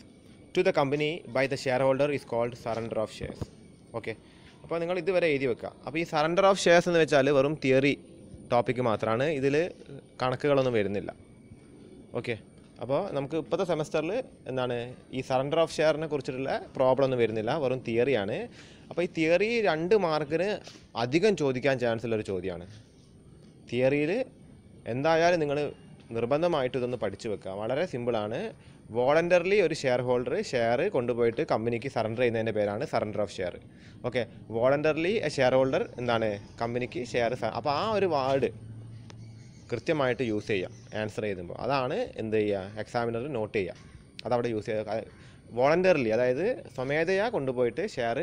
to the company by the shareholder is called surrender of shares okay അപ്പോൾ നിങ്ങൾ ഇതുവരെ എഴുതി വെക്കുക അപ്പോൾ ഈ surrender of shares എന്ന് വെച്ചാൽ വെറും തിയറി ടോപ്പിക്ക് മാത്രമാണ് ഇതിൽ കണക്കുകളൊന്നും വരുന്നില്ല ഓക്കെ അപ്പോൾ നമുക്ക് ഇപ്പോഴത്തെ സെമസ്റ്ററിൽ എന്താണ് ഈ സറണ്ടർ ഓഫ് ഷെയറിനെ കുറിച്ചിട്ടുള്ള പ്രോബ്ലം ഒന്നും വരുന്നില്ല വെറും തിയറിയാണ് അപ്പോൾ ഈ തിയറി രണ്ട് മാർക്കിന് അധികം ചോദിക്കാൻ ചാൻസ് ഉള്ളൊരു ചോദ്യമാണ് തിയറിയിൽ എന്തായാലും നിങ്ങൾ നിർബന്ധമായിട്ട് ഇതൊന്ന് പഠിച്ചു വെക്കുക വളരെ സിമ്പിളാണ് വോളണ്ടർലി ഒരു ഷെയർ ഹോൾഡർ ഷെയർ കൊണ്ടുപോയിട്ട് കമ്പനിക്ക് സറണ്ടർ ചെയ്യുന്നതിൻ്റെ പേരാണ് surrender of share okay voluntarily a shareholder എന്താണ് കമ്പനിക്ക് ഷെയർ അപ്പോൾ ആ ഒരു വാർഡ് കൃത്യമായിട്ട് യൂസ് ചെയ്യാം ആൻസർ ചെയ്യുമ്പോൾ അതാണ് എന്ത് ചെയ്യുക എക്സാമിനർ നോട്ട് ചെയ്യുക അതവിടെ യൂസ് ചെയ്യുക വോളണ്ടർലി അതായത് സ്വമേധയാ കൊണ്ടുപോയിട്ട് ഷെയർ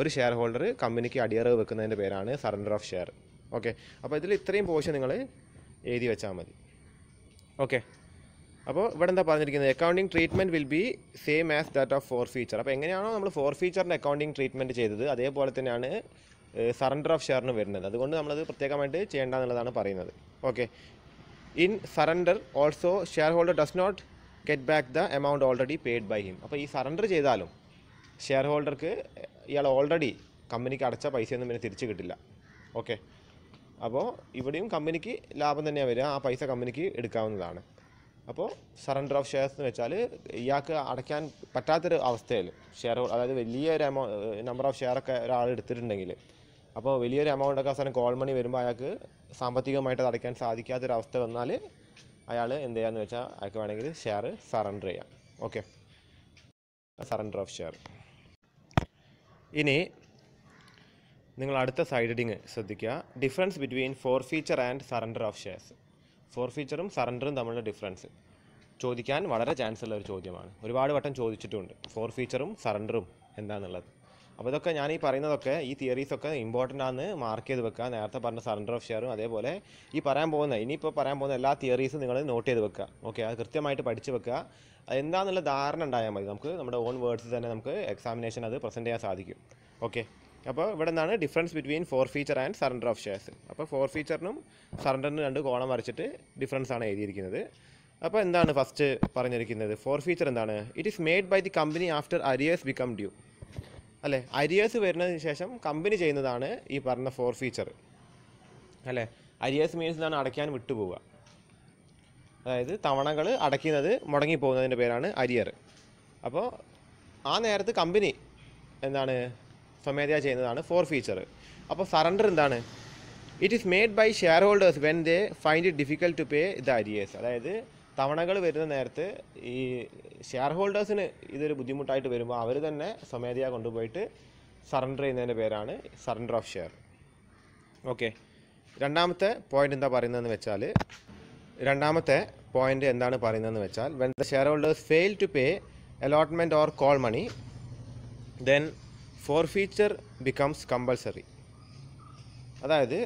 ഒരു ഷെയർ ഹോൾഡർ കമ്പനിക്ക് അടിയറവ് വെക്കുന്നതിൻ്റെ പേരാണ് സറണ്ടർ ഓഫ് ഷെയർ ഓക്കെ അപ്പോൾ ഇതിൽ ഇത്രയും പോർഷൻ നിങ്ങൾ എഴുതി വെച്ചാൽ മതി ഓക്കെ അപ്പോൾ ഇവിടെ എന്താ പറഞ്ഞിരിക്കുന്നത് accounting treatment will be same as that of forfeiture അപ്പോൾ എങ്ങനെയാണോ നമ്മൾ ഫോർ ഫീച്ചറിൻ്റെ അക്കൗണ്ടിങ് ട്രീറ്റ്മെൻറ്റ് ചെയ്തത് അതേപോലെ തന്നെയാണ് സറണ്ടർ ഓഫ് ഷെയറിന് വരുന്നത് അതുകൊണ്ട് നമ്മളത് പ്രത്യേകമായിട്ട് ചെയ്യേണ്ട എന്നുള്ളതാണ് പറയുന്നത് okay in surrender also shareholder does not get back the amount already paid by him അപ്പോൾ ഈ സറണ്ടർ ചെയ്താലും ഷെയർ ഹോൾഡർക്ക് ഇയാൾ ഓൾറെഡി കമ്പനിക്ക് അടച്ച പൈസയൊന്നും പിന്നെ തിരിച്ചു കിട്ടില്ല ഓക്കെ അപ്പോൾ ഇവിടെയും കമ്പനിക്ക് ലാഭം തന്നെയാണ് വരിക ആ പൈസ കമ്പനിക്ക് എടുക്കാവുന്നതാണ് അപ്പോൾ സറണ്ടർ ഓഫ് ഷെയർസ് എന്ന് വെച്ചാൽ ഇയാൾക്ക് അടയ്ക്കാൻ പറ്റാത്തൊരു അവസ്ഥയിൽ ഷെയർ അതായത് വലിയൊരു എമൗ നമ്പർ ഓഫ് ഷെയറൊക്കെ ഒരാൾ എടുത്തിട്ടുണ്ടെങ്കിൽ അപ്പോൾ വലിയൊരു ഒക്കെ അവസാനം കോൾ മണി വരുമ്പോൾ അയാൾക്ക് സാമ്പത്തികമായിട്ട് അടയ്ക്കാൻ സാധിക്കാത്തൊരവസ്ഥ വന്നാൽ അയാൾ എന്ത് ചെയ്യാന്ന് വെച്ചാൽ അയാൾക്ക് വേണമെങ്കിൽ ഷെയർ സറണ്ടർ ചെയ്യാം ഓക്കെ സറണ്ടർ ഓഫ് ഷെയർ ഇനി നിങ്ങൾ അടുത്ത സൈഡ് ശ്രദ്ധിക്കുക difference between forfeiture and surrender of shares ഫോർഫീച്ചറും സറണ്ടറും തമ്മിലുള്ള ഡിഫറൻസ് ചോദിക്കാൻ വളരെ ചാൻസ് ഉള്ള ഒരു ചോദ്യമാണ് ഒരുപാട് വട്ടം ചോദിച്ചിട്ടുണ്ട് ഫോർ ഫീച്ചറും സറണ്ടറും എന്താണെന്നുള്ളത് അപ്പോൾ ഇതൊക്കെ ഞാൻ ഈ പറയുന്നതൊക്കെ ഈ തിയറീസൊക്കെ ഇമ്പോർട്ടൻ്റ് ആണെന്ന് മാർക്ക് ചെയ്ത് വെക്കുക നേരത്തെ പറഞ്ഞ സറണ്ടർ ഓഫ് ഷെയറും അതേപോലെ ഈ പറയാൻ പോകുന്ന ഇനിയിപ്പോൾ പറയാൻ പോകുന്ന എല്ലാ തിയറീസും നിങ്ങൾ നോട്ട് ചെയ്ത് വെക്കുക ഓക്കെ അത് കൃത്യമായിട്ട് പഠിച്ച് വെക്കുക എന്താണെന്നുള്ള ധാരണ ഉണ്ടായാൽ മതി നമുക്ക് നമ്മുടെ ഓൺ വേർഡ്സ് തന്നെ നമുക്ക് എക്സാമിനേഷൻ അത് പ്രസൻറ്റ് ചെയ്യാൻ സാധിക്കും ഓക്കെ അപ്പോൾ ഇവിടെ നിന്നാണ് difference between forfeiture and surrender of shares അപ്പോൾ ഫോർ ഫീച്ചറിനും സറണ്ടറിനും രണ്ട് കോണം വരച്ചിട്ട് ഡിഫറൻസ് ആണ് എഴുതിയിരിക്കുന്നത് അപ്പോൾ എന്താണ് ഫസ്റ്റ് പറഞ്ഞിരിക്കുന്നത് ഫോർ ഫീച്ചർ എന്താണ് it is made by the company after arrears become due അല്ലേ അരിയേഴ്സ് വരുന്നതിന് ശേഷം കമ്പനി ചെയ്യുന്നതാണ് ഈ പറഞ്ഞ ഫോർ ഫീച്ചർ അല്ലേ അരിയേഴ്സ് മീൻസ് എന്താണ് അടയ്ക്കാൻ വിട്ടുപോവുക അതായത് തവണകൾ അടയ്ക്കുന്നത് മുടങ്ങിപ്പോകുന്നതിൻ്റെ പേരാണ് അരിയർ അപ്പോൾ ആ നേരത്ത് കമ്പനി എന്താണ് സ്വമേധയാ ചെയ്യുന്നതാണ് ഫോർ ഫീച്ചർ അപ്പോൾ സറണ്ടർ എന്താണ് it is made by shareholders when they find it difficult to pay the arrears അതായത് തവണകൾ വരുന്ന നേരത്ത് ഈ ഷെയർ ഹോൾഡേഴ്സിന് ഇതൊരു ബുദ്ധിമുട്ടായിട്ട് വരുമ്പോൾ അവർ തന്നെ സ്വമേധയാ കൊണ്ടുപോയിട്ട് സറണ്ടർ ചെയ്യുന്നതിൻ്റെ പേരാണ് സറണ്ടർ ഓഫ് ഷെയർ ഓക്കെ രണ്ടാമത്തെ പോയിന്റ് എന്താ പറയുന്നതെന്ന് വെച്ചാൽ രണ്ടാമത്തെ പോയിന്റ് എന്താണ് പറയുന്നതെന്ന് വെച്ചാൽ when the shareholders fail to pay allotment or call money then forfeiture becomes compulsory അതായത്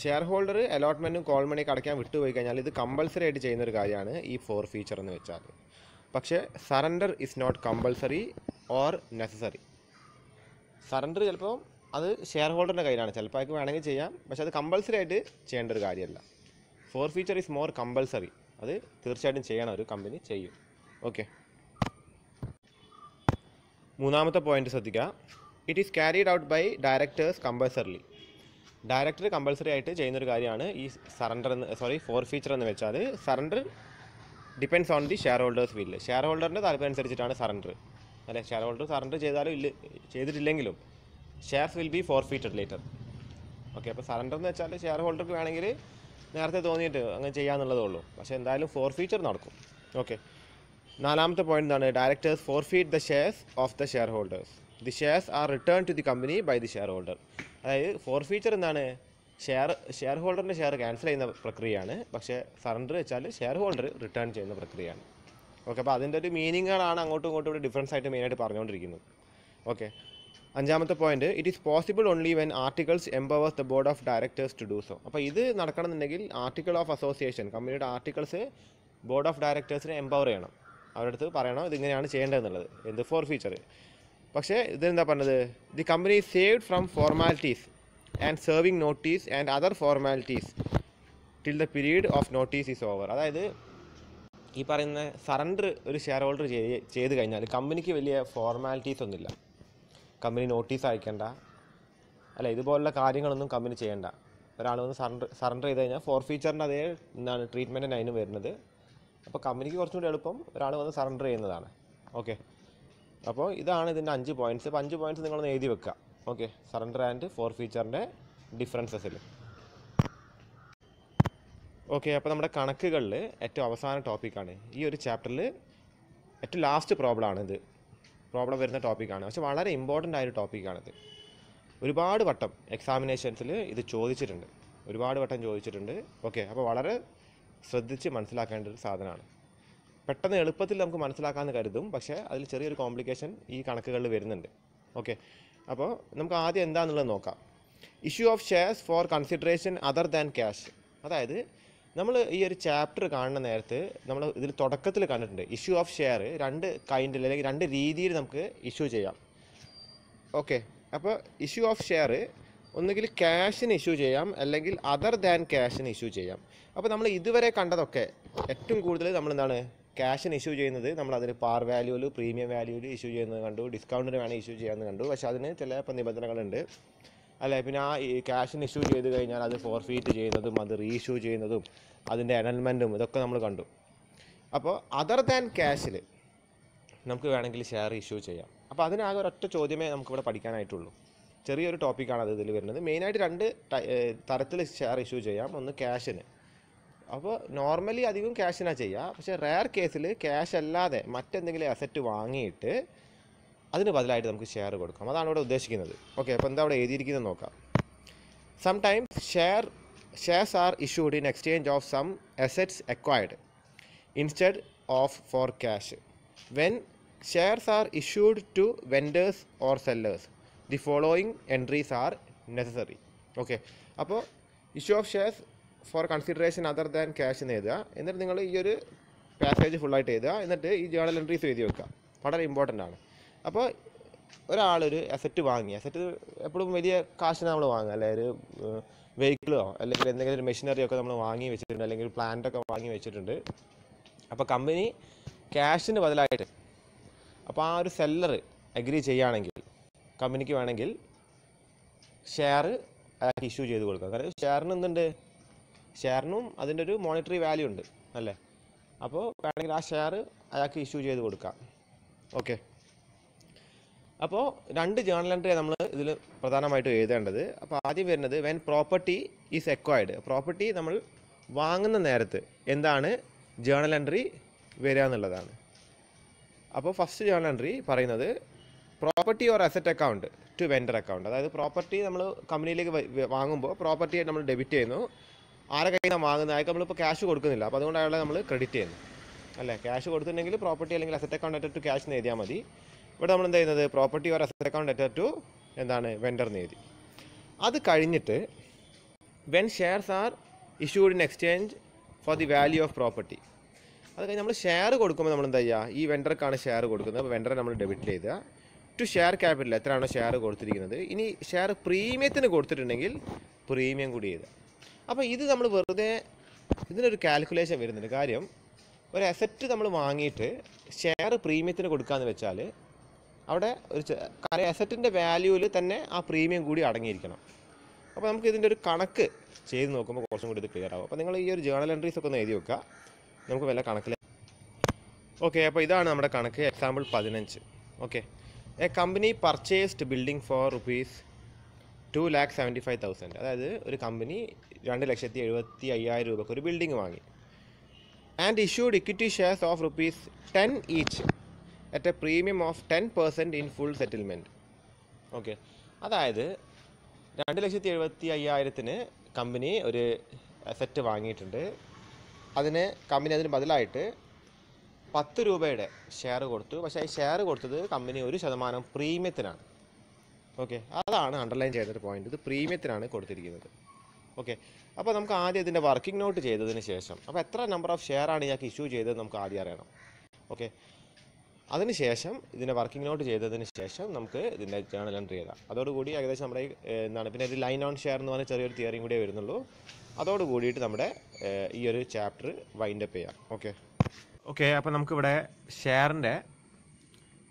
ഷെയർ ഹോൾഡർ അലോട്ട്മെൻറ്റും കോൾ മണിയൊക്കെ അടയ്ക്കാൻ വിട്ടുപോയി കഴിഞ്ഞാൽ ഇത് കമ്പൾസറി ആയിട്ട് ചെയ്യുന്നൊരു കാര്യമാണ് ഈ ഫോർ ഫീച്ചർ എന്ന് വെച്ചാൽ പക്ഷേ surrender is not compulsory or necessary surrender ചിലപ്പോൾ അത് ഷെയർ ഹോൾഡറിൻ്റെ കയ്യിലാണ് ചിലപ്പോൾ അയാൾക്ക് വേണമെങ്കിൽ ചെയ്യാം പക്ഷെ അത് കമ്പൾസറി ആയിട്ട് ചെയ്യേണ്ട ഒരു കാര്യമല്ല forfeiture is more compulsory അത് തീർച്ചയായിട്ടും ചെയ്യണം ഒരു കമ്പനി ചെയ്യും ഓക്കെ മൂന്നാമത്തെ പോയിന്റ് ശ്രദ്ധിക്കുക it is carried out by directors compulsorily director compulsory ആയിട്ട് ചെയ്യുന്നൊരു കാര്യമാണ് ഈ സറണ്ടർ എന്ന് സോറി ഫോർ ഫീച്ചർ എന്ന് വെച്ചാൽ surrender depends on the shareholders will ഷെയർ ഹോൾഡറിൻ്റെ താല്പര്യം അനുസരിച്ചിട്ടാണ് സറണ്ടർ അല്ലെ ഷെയർ ഹോൾഡർ സറണ്ടർ ചെയ്താലും ഇല്ല ചെയ്തിട്ടില്ലെങ്കിലും shares will be forfeited later okay അപ്പോൾ സറണ്ടർ എന്ന് വെച്ചാൽ ഷെയർ ഹോൾഡർക്ക് വേണമെങ്കിൽ നേരത്തെ തോന്നിയിട്ട് അങ്ങനെ ചെയ്യാമെന്നുള്ളതേ ഉള്ളൂ പക്ഷേ എന്തായാലും ഫോർ ഫീച്ചർ നടക്കും ഓക്കെ നാലാമത്തെ പോയിന്റ് എന്താണ് directors forfeit the shares of the shareholders the shares are return to the company by the shareholder അതായത് ഫോർ ഫീച്ചർ എന്താണ് ഷെയർ ഷെയർ ഹോൾഡറിൻ്റെ ഷെയർ ക്യാൻസൽ ചെയ്യുന്ന പ്രക്രിയയാണ് പക്ഷേ സറണ്ടർ വെച്ചാൽ ഷെയർ ഹോൾഡർ റിട്ടേൺ ചെയ്യുന്ന പ്രക്രിയയാണ് ഓക്കെ അപ്പോൾ അതിൻ്റെ ഒരു മീനിങ്ങുകളാണ് അങ്ങോട്ടും ഇങ്ങോട്ടും ഇവിടെ ഡിഫറൻസ് ആയിട്ട് മെയിനായിട്ട് പറഞ്ഞുകൊണ്ടിരിക്കുന്നത് ഓക്കെ അഞ്ചാമത്തെ point it is possible only when articles empowers the board of directors to do so അപ്പോൾ ഇത് നടക്കണമെന്നുണ്ടെങ്കിൽ ആർട്ടിക്കിൾ ഓഫ് അസോസിയേഷൻ കമ്പനിയുടെ ആർട്ടിക്കിൾസ് ബോർഡ് ഓഫ് ഡയറക്ടേഴ്സിനെ എംപവർ ചെയ്യണം അവരുടെ അടുത്ത് പറയണം ഇതിങ്ങനെയാണ് ചെയ്യേണ്ടതെന്നുള്ളത് എന്ത് ഫോർ ഫീച്ചർ പക്ഷേ ഇതെന്താ പറഞ്ഞത് the company saved from formalities and serving notice and other formalities till the period of notice is over അതായത് ഈ പറയുന്ന സറണ്ടർ ഒരു ഷെയർ ഹോൾഡർ ചെയ്ത് കഴിഞ്ഞാൽ കമ്പനിക്ക് വലിയ ഫോർമാലിറ്റീസ് ഒന്നുമില്ല കമ്പനി നോട്ടീസ് അയക്കേണ്ട അല്ല ഇതുപോലുള്ള കാര്യങ്ങളൊന്നും കമ്പനി ചെയ്യേണ്ട ഒരാൾ വന്ന് സറണ്ടർ സറണ്ടർ ചെയ്ത് കഴിഞ്ഞാൽ ഫോർ ഫീച്ചറിൻ്റെ അതേ എന്താണ് ട്രീറ്റ്മെൻറ്റ് അതിന് വരുന്നത് അപ്പോൾ കമ്പനിക്ക് കുറച്ചും കൂടി എളുപ്പം ഒരാൾ വന്ന് സറണ്ടർ ചെയ്യുന്നതാണ് ഓക്കെ അപ്പോൾ ഇതാണ് ഇതിൻ്റെ അഞ്ച് പോയിൻറ്റ്സ് അപ്പോൾ അഞ്ച് പോയിൻറ്റ്സ് നിങ്ങളൊന്ന് എഴുതി വെക്കുക ഓക്കെ സറണ്ടർ ആൻഡ് ഫോർ ഫീച്ചറിൻ്റെ ഡിഫറൻസസിൽ ഓക്കെ അപ്പോൾ നമ്മുടെ കണക്കുകളിൽ ഏറ്റവും അവസാന ടോപ്പിക്കാണ് ഈ ഒരു ചാപ്റ്ററിൽ ഏറ്റവും ലാസ്റ്റ് പ്രോബ്ലം ഇത് പ്രോബ്ലം വരുന്ന ടോപ്പിക്കാണ് പക്ഷെ വളരെ ഇമ്പോർട്ടൻ്റ് ആയൊരു ടോപ്പിക്കാണിത് ഒരുപാട് വട്ടം എക്സാമിനേഷൻസിൽ ഇത് ചോദിച്ചിട്ടുണ്ട് ഒരുപാട് വട്ടം ചോദിച്ചിട്ടുണ്ട് ഓക്കെ അപ്പോൾ വളരെ ശ്രദ്ധിച്ച് മനസ്സിലാക്കേണ്ട ഒരു സാധനമാണ് പെട്ടെന്ന് എളുപ്പത്തിൽ നമുക്ക് മനസ്സിലാക്കാമെന്ന് കരുതും പക്ഷേ അതിൽ ചെറിയൊരു കോംപ്ലിക്കേഷൻ ഈ കണക്കുകളിൽ വരുന്നുണ്ട് ഓക്കെ അപ്പോൾ നമുക്ക് ആദ്യം എന്താണെന്നുള്ളത് നോക്കാം issue of shares for consideration other than cash അതായത് നമ്മൾ ഈ ഒരു ചാപ്റ്റർ കാണുന്ന നേരത്ത് നമ്മൾ ഇതിൽ തുടക്കത്തിൽ കണ്ടിട്ടുണ്ട് ഇഷ്യൂ ഓഫ് ഷെയർ രണ്ട് കൈൻഡിൽ അല്ലെങ്കിൽ രണ്ട് രീതിയിൽ നമുക്ക് ഇഷ്യൂ ചെയ്യാം ഓക്കെ അപ്പോൾ ഇഷ്യൂ ഓഫ് ഷെയർ ഒന്നുകിൽ ക്യാഷിന് ഇഷ്യൂ ചെയ്യാം അല്ലെങ്കിൽ അതർ ദാൻ ക്യാഷിന് ഇഷ്യൂ ചെയ്യാം അപ്പോൾ നമ്മൾ ഇതുവരെ കണ്ടതൊക്കെ ഏറ്റവും കൂടുതൽ നമ്മൾ എന്താണ് ക്യാഷിന് ഇഷ്യൂ ചെയ്യുന്നത് നമ്മൾ അതിന് പാർ വാല്യൂല് പ്രീമിയം വാല്യൂല് ഇഷ്യൂ ചെയ്യുന്നത് കണ്ടു ഡിസ്കൗണ്ടിന് വേണേൽ ഇഷ്യൂ ചെയ്യാമെന്ന് കണ്ടു പക്ഷേ അതിന് ചില നിബന്ധനകളുണ്ട് അല്ലേ പിന്നെ ആ ക്യാഷിന് ഇഷ്യൂ ചെയ്ത് കഴിഞ്ഞാൽ അത് ഫോർഫീറ്റ് ചെയ്യുന്നതും അത് റീഇഷ്യൂ ചെയ്യുന്നതും അതിൻ്റെ അനൽമെൻറ്റും ഇതൊക്കെ നമ്മൾ കണ്ടു അപ്പോൾ അതർ ദാൻ ക്യാഷിൽ നമുക്ക് വേണമെങ്കിൽ ഷെയർ ഇഷ്യൂ ചെയ്യാം അപ്പോൾ അതിനാകെ ഒരൊറ്റ ചോദ്യമേ നമുക്കിവിടെ പഠിക്കാനായിട്ടുള്ളൂ ചെറിയൊരു ടോപ്പിക്കാണ് അത് ഇതിൽ വരുന്നത് മെയിനായിട്ട് രണ്ട് തരത്തിൽ ഷെയർ ഇഷ്യൂ ചെയ്യാം ഒന്ന് ക്യാഷിന് അപ്പോൾ നോർമലി അധികം ക്യാഷിനാണ് ചെയ്യുക പക്ഷേ റെയർ കേസിൽ ക്യാഷ് അല്ലാതെ മറ്റെന്തെങ്കിലും അസറ്റ് വാങ്ങിയിട്ട് അതിന് ബദലായിട്ട് നമുക്ക് ഷെയർ കൊടുക്കാം അതാണ് ഇവിടെ ഉദ്ദേശിക്കുന്നത് ഓക്കെ അപ്പോൾ എന്താ അവിടെ എഴുതിയിരിക്കുന്നത് നോക്കാം time share shares are issued in exchange of some assets acquired instead of for cash when shares are issued to vendors or sellers the following entries are necessary okay അപ്പോൾ issue of shares for consideration other than cash എന്ന് എഴുതുക എന്നിട്ട് നിങ്ങൾ ഈ ഒരു passage ഫുള്ളായിട്ട് എഴുതുക എന്നിട്ട് ഈ ജേണൽ എൻട്രീസ് എഴുതി വെക്കുക വളരെ ഇമ്പോർട്ടൻ്റ് ആണ് അപ്പോൾ ഒരാളൊരു അസറ്റ് വാങ്ങി അസറ്റ് എപ്പോഴും വലിയ കാശിന് നമ്മൾ വാങ്ങുക അല്ലെ ഒരു വെഹിക്കിളോ അല്ലെങ്കിൽ എന്തെങ്കിലും ഒരു മെഷീനറിയോ ഒക്കെ നമ്മൾ വാങ്ങി വെച്ചിട്ടുണ്ട് അല്ലെങ്കിൽ പ്ലാന്റൊക്കെ വാങ്ങി വെച്ചിട്ടുണ്ട് അപ്പോൾ കമ്പനി ക്യാഷിന് ബദലായിട്ട് അപ്പോൾ ആ ഒരു സെല്ലർ അഗ്രി ചെയ്യുകയാണെങ്കിൽ കമ്പനിക്ക് വേണമെങ്കിൽ ഷെയർ ഇഷ്യൂ ചെയ്ത് കൊടുക്കുക കാരണം ഷെയറിന് എന്തുണ്ട് ഷെയറിനും അതിൻ്റെ ഒരു മോണിറ്ററി വാല്യൂ ഉണ്ട് അല്ലേ അപ്പോൾ വേണമെങ്കിൽ ആ ഷെയർ അയാൾക്ക് ഇഷ്യൂ ചെയ്ത് കൊടുക്കാം ഓക്കെ അപ്പോൾ രണ്ട് ജേണൽ എൻട്രി നമ്മൾ ഇതിൽ പ്രധാനമായിട്ട് എഴുതേണ്ടത് അപ്പോൾ ആദ്യം വരുന്നത് when property is acquired property നമ്മൾ വാങ്ങുന്ന നേരത്ത് എന്താണ് ജേണൽ എൻട്രി വരിക എന്നുള്ളതാണ് അപ്പോൾ ഫസ്റ്റ് ജേണൽ എൻട്രി പറയുന്നത് property or asset account to vendor account അതായത് പ്രോപ്പർട്ടി നമ്മൾ കമ്പനിയിലേക്ക് വാങ്ങുമ്പോൾ പ്രോപ്പർട്ടി നമ്മൾ ഡെബിറ്റ് ചെയ്യുന്നു ആരെ കയ്യിൽ നിന്നാണ് വാങ്ങുന്നത് അയാൾക്ക് നമ്മളിപ്പോൾ ക്യാഷ് കൊടുക്കുന്നില്ല അപ്പോൾ അതുകൊണ്ട് അയാളെ നമ്മൾ ക്രെഡിറ്റ് ചെയ്യുന്നു അല്ലേ ക്യാഷ് കൊടുത്തിട്ടുണ്ടെങ്കിൽ പ്രോപ്പർട്ടി അല്ലെങ്കിൽ asset account debtor to cash എന്ന് എഴുതിയാൽ മതി ഇവിടെ നമ്മൾ എന്ത് ചെയ്യുന്നത് property or asset account debtor to എന്താണ് വെൻഡർ എന്ന് എഴുതി അത് കഴിഞ്ഞിട്ട് when shares are issued in exchange for the value of property അത് കഴിഞ്ഞ് നമ്മൾ ഷെയർ കൊടുക്കുമ്പോൾ നമ്മൾ എന്താ ചെയ്യുക ഈ വെൻഡർക്കാണ് ഷെയർ കൊടുക്കുന്നത് അപ്പോൾ വെണ്ടറെ നമ്മൾ ഡെബിറ്റ് ചെയ്യുക ടു ഷെയർ ക്യാപിറ്റൽ എത്രയാണോ ഷെയർ കൊടുത്തിരിക്കുന്നത് ഇനി ഷെയർ പ്രീമിയത്തിന് കൊടുത്തിട്ടുണ്ടെങ്കിൽ പ്രീമിയം കൂടി ചെയ്തുക അപ്പോൾ ഇത് നമ്മൾ വെറുതെ ഇതിനൊരു കാൽക്കുലേഷൻ വരുന്നുണ്ട് കാര്യം ഒരു അസറ്റ് നമ്മൾ വാങ്ങിയിട്ട് ഷെയർ പ്രീമിയത്തിന് കൊടുക്കാമെന്ന് വെച്ചാൽ അവിടെ ഒരു കാര്യം അസറ്റിൻ്റെ വാല്യൂവിൽ തന്നെ ആ പ്രീമിയം കൂടി അടങ്ങിയിരിക്കണം അപ്പോൾ നമുക്ക് ഇതിൻ്റെ ഒരു കണക്ക് ചെയ്ത് നോക്കുമ്പോൾ കുറച്ചും കൂടി ഇത് ക്ലിയർ ആവും അപ്പോൾ നിങ്ങൾ ഈ ഒരു ജേണൽ എൻട്രീസ് ഒക്കെ ഒന്ന് എഴുതി വെക്കുക നമുക്ക് വല്ല കണക്കിൽ ഓക്കെ അപ്പോൾ ഇതാണ് നമ്മുടെ കണക്ക് എക്സാമ്പിൾ പതിനഞ്ച് okay a company purchased building for rupees two lakh seventy five thousand അതായത് ഒരു കമ്പനി രണ്ട് ലക്ഷത്തി എഴുപത്തി അയ്യായിരം രൂപക്ക് ഒരു ബിൽഡിംഗ് വാങ്ങി and issued equity shares of rupees ten each at a premium of ten percent in full settlement okay അതായത് രണ്ട് ലക്ഷത്തി എഴുപത്തി അയ്യായിരത്തിന് കമ്പനി ഒരു അസറ്റ് വാങ്ങിയിട്ടുണ്ട് അതിന് കമ്പനി അതിന് ബദലായിട്ട് പത്ത് രൂപയുടെ ഷെയർ കൊടുത്തു പക്ഷേ ഈ ഷെയർ കൊടുത്തത് കമ്പനി ഒരു ശതമാനം പ്രീമിയത്തിനാണ് ഓക്കെ അതാണ് അണ്ടർലൈൻ ചെയ്തൊരു പോയിൻ്റ് ഇത് പ്രീമിയത്തിനാണ് കൊടുത്തിരിക്കുന്നത് ഓക്കെ അപ്പോൾ നമുക്ക് ആദ്യം ഇതിൻ്റെ വർക്കിംഗ് നോട്ട് ചെയ്തതിന് ശേഷം അപ്പോൾ എത്ര നമ്പർ ഓഫ് ഷെയർ ആണ് ഇയാൾക്ക് ഇഷ്യൂ ചെയ്തത് നമുക്ക് ആദ്യം അറിയണം ഓക്കെ ശേഷം ഇതിൻ്റെ വർക്കിംഗ് നോട്ട് ചെയ്തതിന് ശേഷം നമുക്ക് ഇതിൻ്റെ ജേണൽ എൻട്രി ചെയ്താൽ അതോടുകൂടി ഏകദേശം നമ്മുടെ എന്താണ് പിന്നെ ഒരു ലൈൻ ഓൺ ഷെയർ എന്ന് പറഞ്ഞ ചെറിയൊരു തിയറിയും കൂടിയേ വരുന്നുള്ളൂ അതോടുകൂടിയിട്ട് നമ്മുടെ ഈ ഒരു ചാപ്റ്റർ വൈൻഡപ്പ് ചെയ്യാം ഓക്കെ ഓക്കെ അപ്പോൾ നമുക്കിവിടെ ഷെയറിൻ്റെ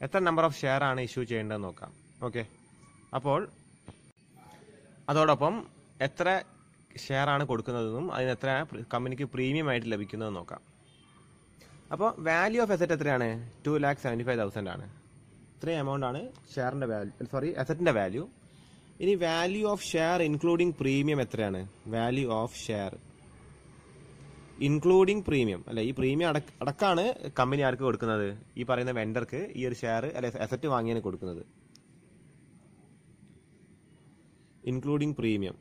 എത്ര നമ്പർ ഓഫ് ഷെയർ ആണ് ഇഷ്യൂ ചെയ്യേണ്ടതെന്ന് നോക്കാം ഓക്കെ അപ്പോൾ അതോടൊപ്പം എത്ര ഷെയർ ആണ് കൊടുക്കുന്നതെന്നും അതിന് എത്ര കമ്പനിക്ക് പ്രീമിയം ആയിട്ട് ലഭിക്കുന്നതെന്ന് നോക്കാം അപ്പോൾ വാല്യൂ ഓഫ് അസറ്റ് എത്രയാണ് two lakh seventy five thousand ആണ് ഇത്രയും എമൗണ്ട് ആണ് ഷെയറിൻ്റെ വാല്യൂ സോറി എസെറ്റിൻ്റെ വാല്യൂ ഇനി value of share including premium എത്രയാണ് value of share including premium അല്ലെ ഈ പ്രീമിയം അടക്ക അടക്കാണ് കമ്പനി ആർക്ക് കൊടുക്കുന്നത് ഈ പറയുന്ന വെണ്ടർക്ക് ഈ ഒരു ഷെയർ അല്ലെ അസറ്റ് വാങ്ങിയാണ് കൊടുക്കുന്നത് ഇൻക്ലൂഡിംഗ് പ്രീമിയം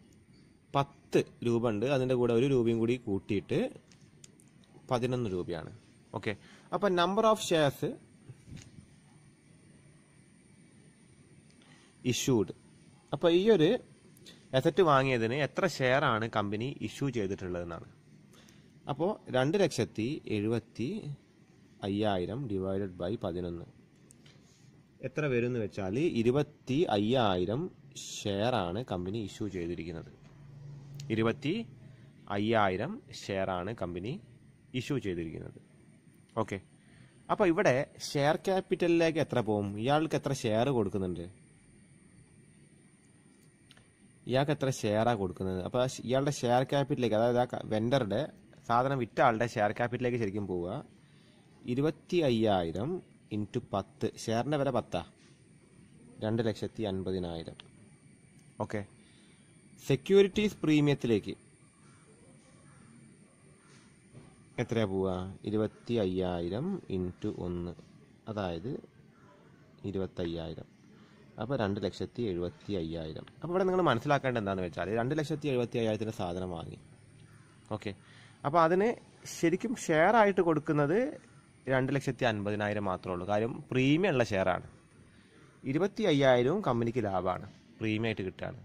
പത്ത് രൂപ ഉണ്ട് അതിൻ്റെ കൂടെ ഒരു രൂപയും കൂടി കൂട്ടിയിട്ട് പതിനൊന്ന് രൂപയാണ് ഓക്കെ അപ്പം നമ്പർ ഓഫ് ഷെയർസ് ഇഷ്യൂഡ് അപ്പോൾ ഈ ഒരു അസറ്റ് വാങ്ങിയതിന് എത്ര ഷെയർ ആണ് കമ്പനി ഇഷ്യൂ ചെയ്തിട്ടുള്ളതെന്നാണ് അപ്പോൾ രണ്ട് ലക്ഷത്തി എഴുപത്തി അയ്യായിരം ഡിവൈഡഡ് ബൈ പതിനൊന്ന് എത്ര വരും എന്ന് വെച്ചാൽ ഇരുപത്തി അയ്യായിരം ഷെയർ ആണ് കമ്പനി ഇഷ്യൂ ചെയ്തിരിക്കുന്നത് ഇരുപത്തി അയ്യായിരം ഷെയറാണ് കമ്പനി ഇഷ്യൂ ചെയ്തിരിക്കുന്നത് ഓക്കെ അപ്പോൾ ഇവിടെ ഷെയർ ക്യാപിറ്റലിലേക്ക് എത്ര പോകും ഇയാൾക്ക് എത്ര ഷെയർ കൊടുക്കുന്നുണ്ട് ഇയാൾക്ക് എത്ര ഷെയറാണ് കൊടുക്കുന്നത് അപ്പോൾ ഇയാളുടെ ഷെയർ ക്യാപിറ്റലിലേക്ക് അതായത് ആ വെൻഡറുടെ സാധനം വിറ്റ ആളുടെ ഷെയർ ക്യാപിറ്റലിലേക്ക് ശരിക്കും പോവുക ഇരുപത്തി അയ്യായിരം ഇൻറ്റു പത്ത് ഷെയറിൻ്റെ വില പത്താ രണ്ട് ലക്ഷത്തി അൻപതിനായിരം ഓക്കെ സെക്യൂരിറ്റീസ് പ്രീമിയത്തിലേക്ക് എത്രയാ പോവുക ഇരുപത്തി അയ്യായിരം ഇൻറ്റു ഒന്ന് അതായത് ഇരുപത്തയ്യായിരം അപ്പോൾ രണ്ട് ലക്ഷത്തി എഴുപത്തി അയ്യായിരം അപ്പോൾ ഇവിടെ നിങ്ങൾ മനസ്സിലാക്കേണ്ട എന്താണെന്ന് വെച്ചാൽ രണ്ട് ലക്ഷത്തി എഴുപത്തി അയ്യായിരത്തിൻ്റെ സാധനം വാങ്ങി ഓക്കെ അപ്പോൾ അതിന് ശരിക്കും ഷെയർ ആയിട്ട് കൊടുക്കുന്നത് രണ്ട് ലക്ഷത്തി അൻപതിനായിരം മാത്രമേ ഉള്ളൂ കാര്യം പ്രീമിയം ഉള്ള ഷെയറാണ് ഇരുപത്തി അയ്യായിരവും കമ്പനിക്ക് ലാഭമാണ് പ്രീമിയമായിട്ട് കിട്ടുകയാണ്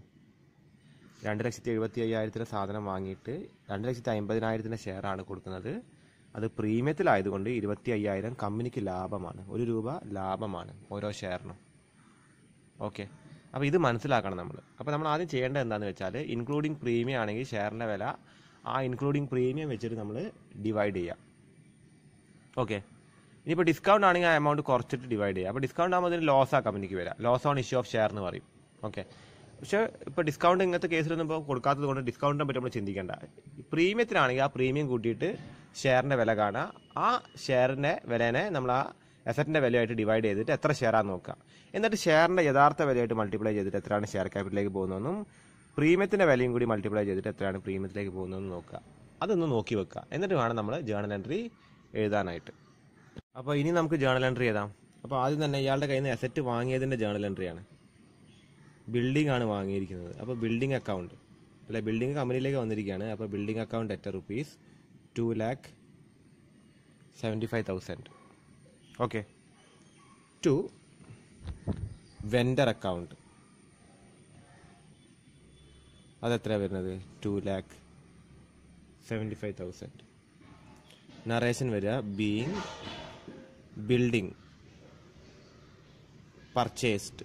രണ്ട് ലക്ഷത്തി എഴുപത്തി അയ്യായിരത്തിന് സാധനം വാങ്ങിയിട്ട് രണ്ട് ലക്ഷത്തി അമ്പതിനായിരത്തിൻ്റെ ഷെയറാണ് കൊടുക്കുന്നത് അത് പ്രീമിയത്തിലായതുകൊണ്ട് ഇരുപത്തി അയ്യായിരം കമ്പനിക്ക് ലാഭമാണ് ഒരു രൂപ ലാഭമാണ് ഓരോ ഷെയറിനും ഓക്കെ അപ്പോൾ ഇത് മനസ്സിലാക്കണം നമ്മൾ അപ്പോൾ നമ്മൾ ആദ്യം ചെയ്യേണ്ടത് എന്താണെന്ന് വെച്ചാൽ ഇൻക്ലൂഡിങ് പ്രീമിയം ആണെങ്കിൽ ഷെയറിൻ്റെ വില ആ ഇൻക്ലൂഡിങ് പ്രീമിയം വെച്ചിട്ട് നമ്മൾ ഡിവൈഡ് ചെയ്യാം ഓക്കെ ഇനിയിപ്പോൾ ഡിസ്കൗണ്ട് ആണെങ്കിൽ ആ എമൗണ്ട് കുറച്ചിട്ട് ഡിവൈഡ് ചെയ്യാം അപ്പോൾ ഡിസ്കൗണ്ട് ആകുമ്പോൾ അതിന് ആ കമ്പനിക്ക് വരാം loss on issue of share എന്ന് പറയും ഓക്കെ പക്ഷെ ഇപ്പോൾ ഡിസ്കൗണ്ട് ഇങ്ങനത്തെ കേസിലൊന്നും ഇപ്പോൾ കൊടുക്കാത്തത് കൊണ്ട് ഡിസ്കൗണ്ടിനെ പറ്റി നമ്മൾ ചിന്തിക്കേണ്ട പ്രീമിയത്തിനാണെങ്കിൽ ആ പ്രീമിയം കൂട്ടിയിട്ട് ഷെയറിൻ്റെ വില കാണുക ആ ഷെയറിൻ്റെ വിലേനെ നമ്മൾ ആ അസറ്റിൻ്റെ വിലയായിട്ട് ഡിവൈഡ് ചെയ്തിട്ട് എത്ര ഷെയറാണ് നോക്കുക എന്നിട്ട് ഷെയറിൻ്റെ യഥാർത്ഥ വിലയായിട്ട് മൾട്ടിപ്ലൈ ചെയ്തിട്ട് എത്രയാണ് ഷെയർ ക്യാപിറ്റലിലേക്ക് പോകുന്നതെന്നും പ്രീമിയത്തിൻ്റെ വിലയും കൂടി മൾട്ടിപ്ലൈ ചെയ്തിട്ട് എത്രയാണ് പ്രീമിയത്തിലേക്ക് പോകുന്നതെന്ന് നോക്കുക അതൊന്ന് നോക്കി വെക്കുക എന്നിട്ട് വേണം നമ്മൾ ജേണൽ എൻട്രി എഴുതാനായിട്ട് അപ്പോൾ ഇനി നമുക്ക് ജേണൽ എൻട്രി എഴുതാം അപ്പോൾ ആദ്യം തന്നെ ഇയാളുടെ കയ്യിൽ നിന്ന് അസറ്റ് വാങ്ങിയതിൻ്റെ ജേണൽ എൻട്രിയാണ് ബിൽഡിംഗ് ആണ് വാങ്ങിയിരിക്കുന്നത് അപ്പോൾ ബിൽഡിംഗ് അക്കൗണ്ട് അല്ലെ ബിൽഡിംഗ് കമ്പനിയിലേക്ക് വന്നിരിക്കുകയാണ് അപ്പോൾ ബിൽഡിംഗ് അക്കൗണ്ട് എത്ര rupees two lakh seventy five thousand okay to vendor account അതെത്ര വരുന്നത് two lakh seventy five thousand narration വരിക ബീങ് ബിൽഡിംഗ് പർച്ചേസ്ഡ്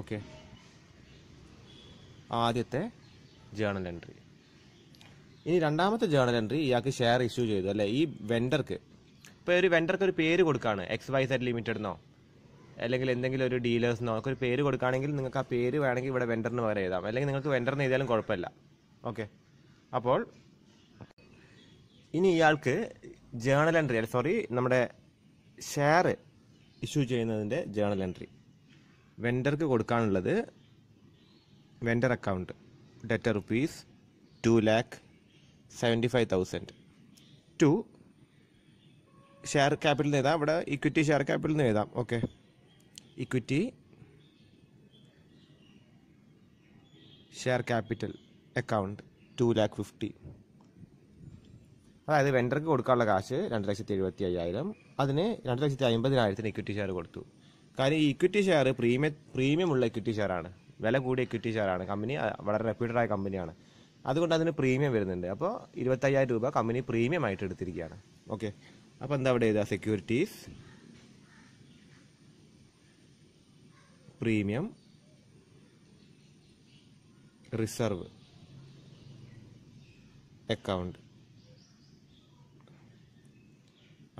ഓക്കെ ആദ്യത്തെ ജേണൽ എൻട്രി ഇനി രണ്ടാമത്തെ ജേണൽ എൻട്രി ഇയാൾക്ക് ഷെയർ ഇഷ്യൂ ചെയ്തു അല്ലേ ഈ വെണ്ടർക്ക് ഇപ്പോൾ ഒരു വെൻഡർക്ക് ഒരു പേര് കൊടുക്കുകയാണ് എക്സ് വൈ സെറ്റ് ലിമിറ്റഡ് എന്നോ അല്ലെങ്കിൽ എന്തെങ്കിലും ഒരു ഡീലേഴ്സിനോ ഒക്കെ ഒരു പേര് കൊടുക്കുകയാണെങ്കിൽ നിങ്ങൾക്ക് ആ പേര് വേണമെങ്കിൽ ഇവിടെ വെൻഡറിന് പകരം എഴുതാം അല്ലെങ്കിൽ നിങ്ങൾക്ക് വെണ്ടറിന് എഴുതിയാലും കുഴപ്പമില്ല ഓക്കെ അപ്പോൾ ഇനി ഇയാൾക്ക് ജേണൽ എൻട്രി സോറി നമ്മുടെ ഷെയർ ഇഷ്യൂ ചെയ്യുന്നതിൻ്റെ ജേണൽ എൻട്രി വെൻഡർക്ക് കൊടുക്കാനുള്ളത് vendor account debtor rupees two lakh seventy five thousand to share capital നിന്ന് എഴുതാം അവിടെ ഇക്വിറ്റി ഷെയർ ക്യാപിറ്റൽ നിന്ന് എഴുതാം okay equity share capital account two lakh fifty അതായത് വെൻഡർക്ക് കൊടുക്കാനുള്ള കാശ് രണ്ട് ലക്ഷത്തി എഴുപത്തി അയ്യായിരം അതിന് രണ്ട് ലക്ഷത്തി അമ്പതിനായിരത്തിന് ഇക്വിറ്റി ഷെയർ കൊടുത്തു കാര്യം ഈ ഇക്വിറ്റി ഷെയർ പ്രീമിയം പ്രീമിയം ഉള്ള ഇക്വിറ്റി ഷെയറാണ് വില കൂടിയ ഇക്വിറ്റി ഷെയറാണ് കമ്പനി വളരെ റെപ്യൂട്ടഡ് ആയ കമ്പനിയാണ് അതുകൊണ്ട് അതിന് പ്രീമിയം വരുന്നുണ്ട് അപ്പോൾ ഇരുപത്തയ്യായിരം രൂപ കമ്പനി പ്രീമിയം ആയിട്ട് എടുത്തിരിക്കുകയാണ് ഓക്കെ അപ്പോൾ എന്താ അവിടെ ചെയ്താൽ സെക്യൂരിറ്റീസ് പ്രീമിയം റിസർവ് അക്കൗണ്ട്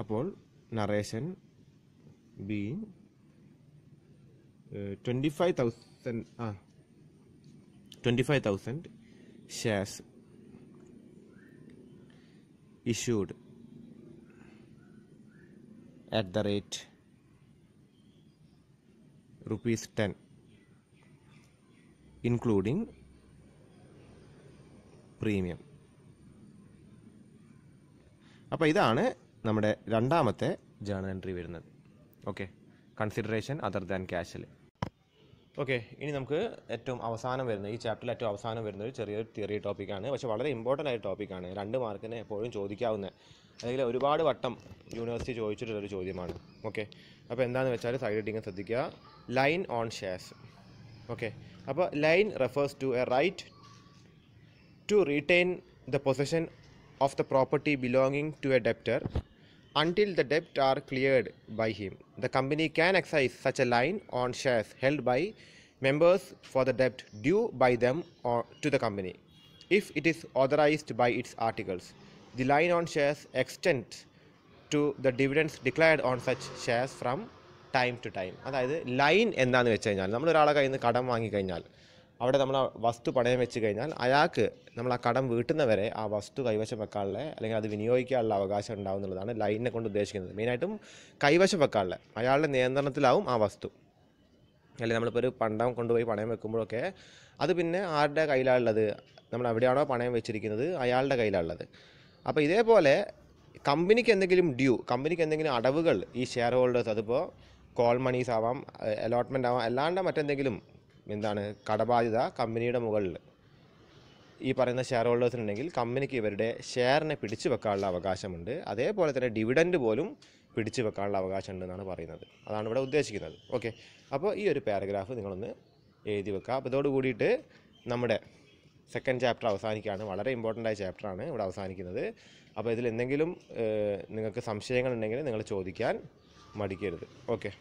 അപ്പോൾ narration being twenty five thousand ആ twenty five thousand shares issued at the rate rupees ten including premium അപ്പോൾ ഇതാണ് നമ്മുടെ രണ്ടാമത്തെ ജേണൽ എൻട്രി വരുന്നത് ഓക്കെ കൺസിഡറേഷൻ അതർ ദാൻ ക്യാഷിൽ ഓക്കെ ഇനി നമുക്ക് ഏറ്റവും അവസാനം വരുന്ന ഈ ചാപ്റ്ററിൽ ഏറ്റവും അവസാനം വരുന്ന ഒരു ചെറിയൊരു തിയറി ടോപ്പിക്കാണ് പക്ഷേ വളരെ ഇമ്പോർട്ടൻ്റ് ആയ ടോപ്പിക്കാണ് രണ്ട് മാർക്കിനെ എപ്പോഴും ചോദിക്കാവുന്ന അല്ലെങ്കിൽ ഒരുപാട് വട്ടം യൂണിവേഴ്സിറ്റി ചോദിച്ചിട്ടുള്ളൊരു ചോദ്യമാണ് ഓക്കെ അപ്പോൾ എന്താണെന്ന് വെച്ചാൽ സൈഡ് ഇട്ടിങ് ശ്രദ്ധിക്കുക ലൈൻ ഓൺ ഷെയർസ് ഓക്കെ അപ്പോൾ lien refers to a right to retain the possession of the property belonging to a debtor until the debt are cleared by him. The company can exercise such a line on shares held by members for the debt due by them or to the company if it is authorized by its articles. The line on shares extends to the dividends declared on such shares from time to time. അതായത് lien എന്താണെന്ന് വെച്ച് കഴിഞ്ഞാൽ നമ്മളൊരാളെ കയ്യിൽ നിന്ന് കടം വാങ്ങിക്കഴിഞ്ഞാൽ അവിടെ നമ്മൾ ആ വസ്തു പണയം വെച്ച് കഴിഞ്ഞാൽ അയാൾക്ക് നമ്മൾ ആ കടം വീട്ടുന്നവരെ ആ വസ്തു കൈവശം വെക്കാനുള്ള അല്ലെങ്കിൽ അത് വിനിയോഗിക്കാനുള്ള അവകാശം ഉണ്ടാവും എന്നുള്ളതാണ് ലൈനിനെ കൊണ്ട് ഉദ്ദേശിക്കുന്നത് മെയിനായിട്ടും കൈവശം വെക്കാനുള്ള അയാളുടെ നിയന്ത്രണത്തിലാവും ആ വസ്തു അല്ലെങ്കിൽ നമ്മളിപ്പോൾ ഒരു പണ്ടം കൊണ്ടുപോയി പണയം വെക്കുമ്പോഴൊക്കെ അത് പിന്നെ ആരുടെ കയ്യിലാണുള്ളത് നമ്മൾ എവിടെയാണോ പണയം വെച്ചിരിക്കുന്നത് അയാളുടെ കയ്യിലാണ് അപ്പോൾ ഇതേപോലെ കമ്പനിക്ക് എന്തെങ്കിലും ഡ്യൂ കമ്പനിക്ക് എന്തെങ്കിലും അടവുകൾ ഈ ഷെയർ ഹോൾഡേഴ്സ് അതിപ്പോൾ കോൾ മണീസ് ആവാം അലോട്ട്മെൻ്റ് ആവാം അല്ലാണ്ട് മറ്റെന്തെങ്കിലും എന്താണ് കടബാധ്യത കമ്പനിയുടെ മുകളിൽ ഈ പറയുന്ന ഷെയർ ഹോൾഡേഴ്സിനുണ്ടെങ്കിൽ കമ്പനിക്ക് ഇവരുടെ ഷെയറിനെ പിടിച്ചു വെക്കാനുള്ള അവകാശമുണ്ട് അതേപോലെ തന്നെ ഡിവിഡൻഡ് പോലും പിടിച്ചു വെക്കാനുള്ള അവകാശമുണ്ട് എന്നാണ് പറയുന്നത് അതാണ് ഇവിടെ ഉദ്ദേശിക്കുന്നത് ഓക്കെ അപ്പോൾ ഈ ഒരു പാരഗ്രാഫ് നിങ്ങളൊന്ന് എഴുതി വെക്കുക അപ്പോൾ ഇതോട് കൂടിയിട്ട് നമ്മുടെ സെക്കൻഡ് ചാപ്റ്റർ അവസാനിക്കുകയാണ് വളരെ ഇമ്പോർട്ടൻ്റ് ആയ ചാപ്റ്ററാണ് ഇവിടെ അവസാനിക്കുന്നത് അപ്പോൾ ഇതിൽ എന്തെങ്കിലും നിങ്ങൾക്ക് സംശയങ്ങളുണ്ടെങ്കിൽ നിങ്ങൾ ചോദിക്കാൻ മടിക്കരുത് ഓക്കെ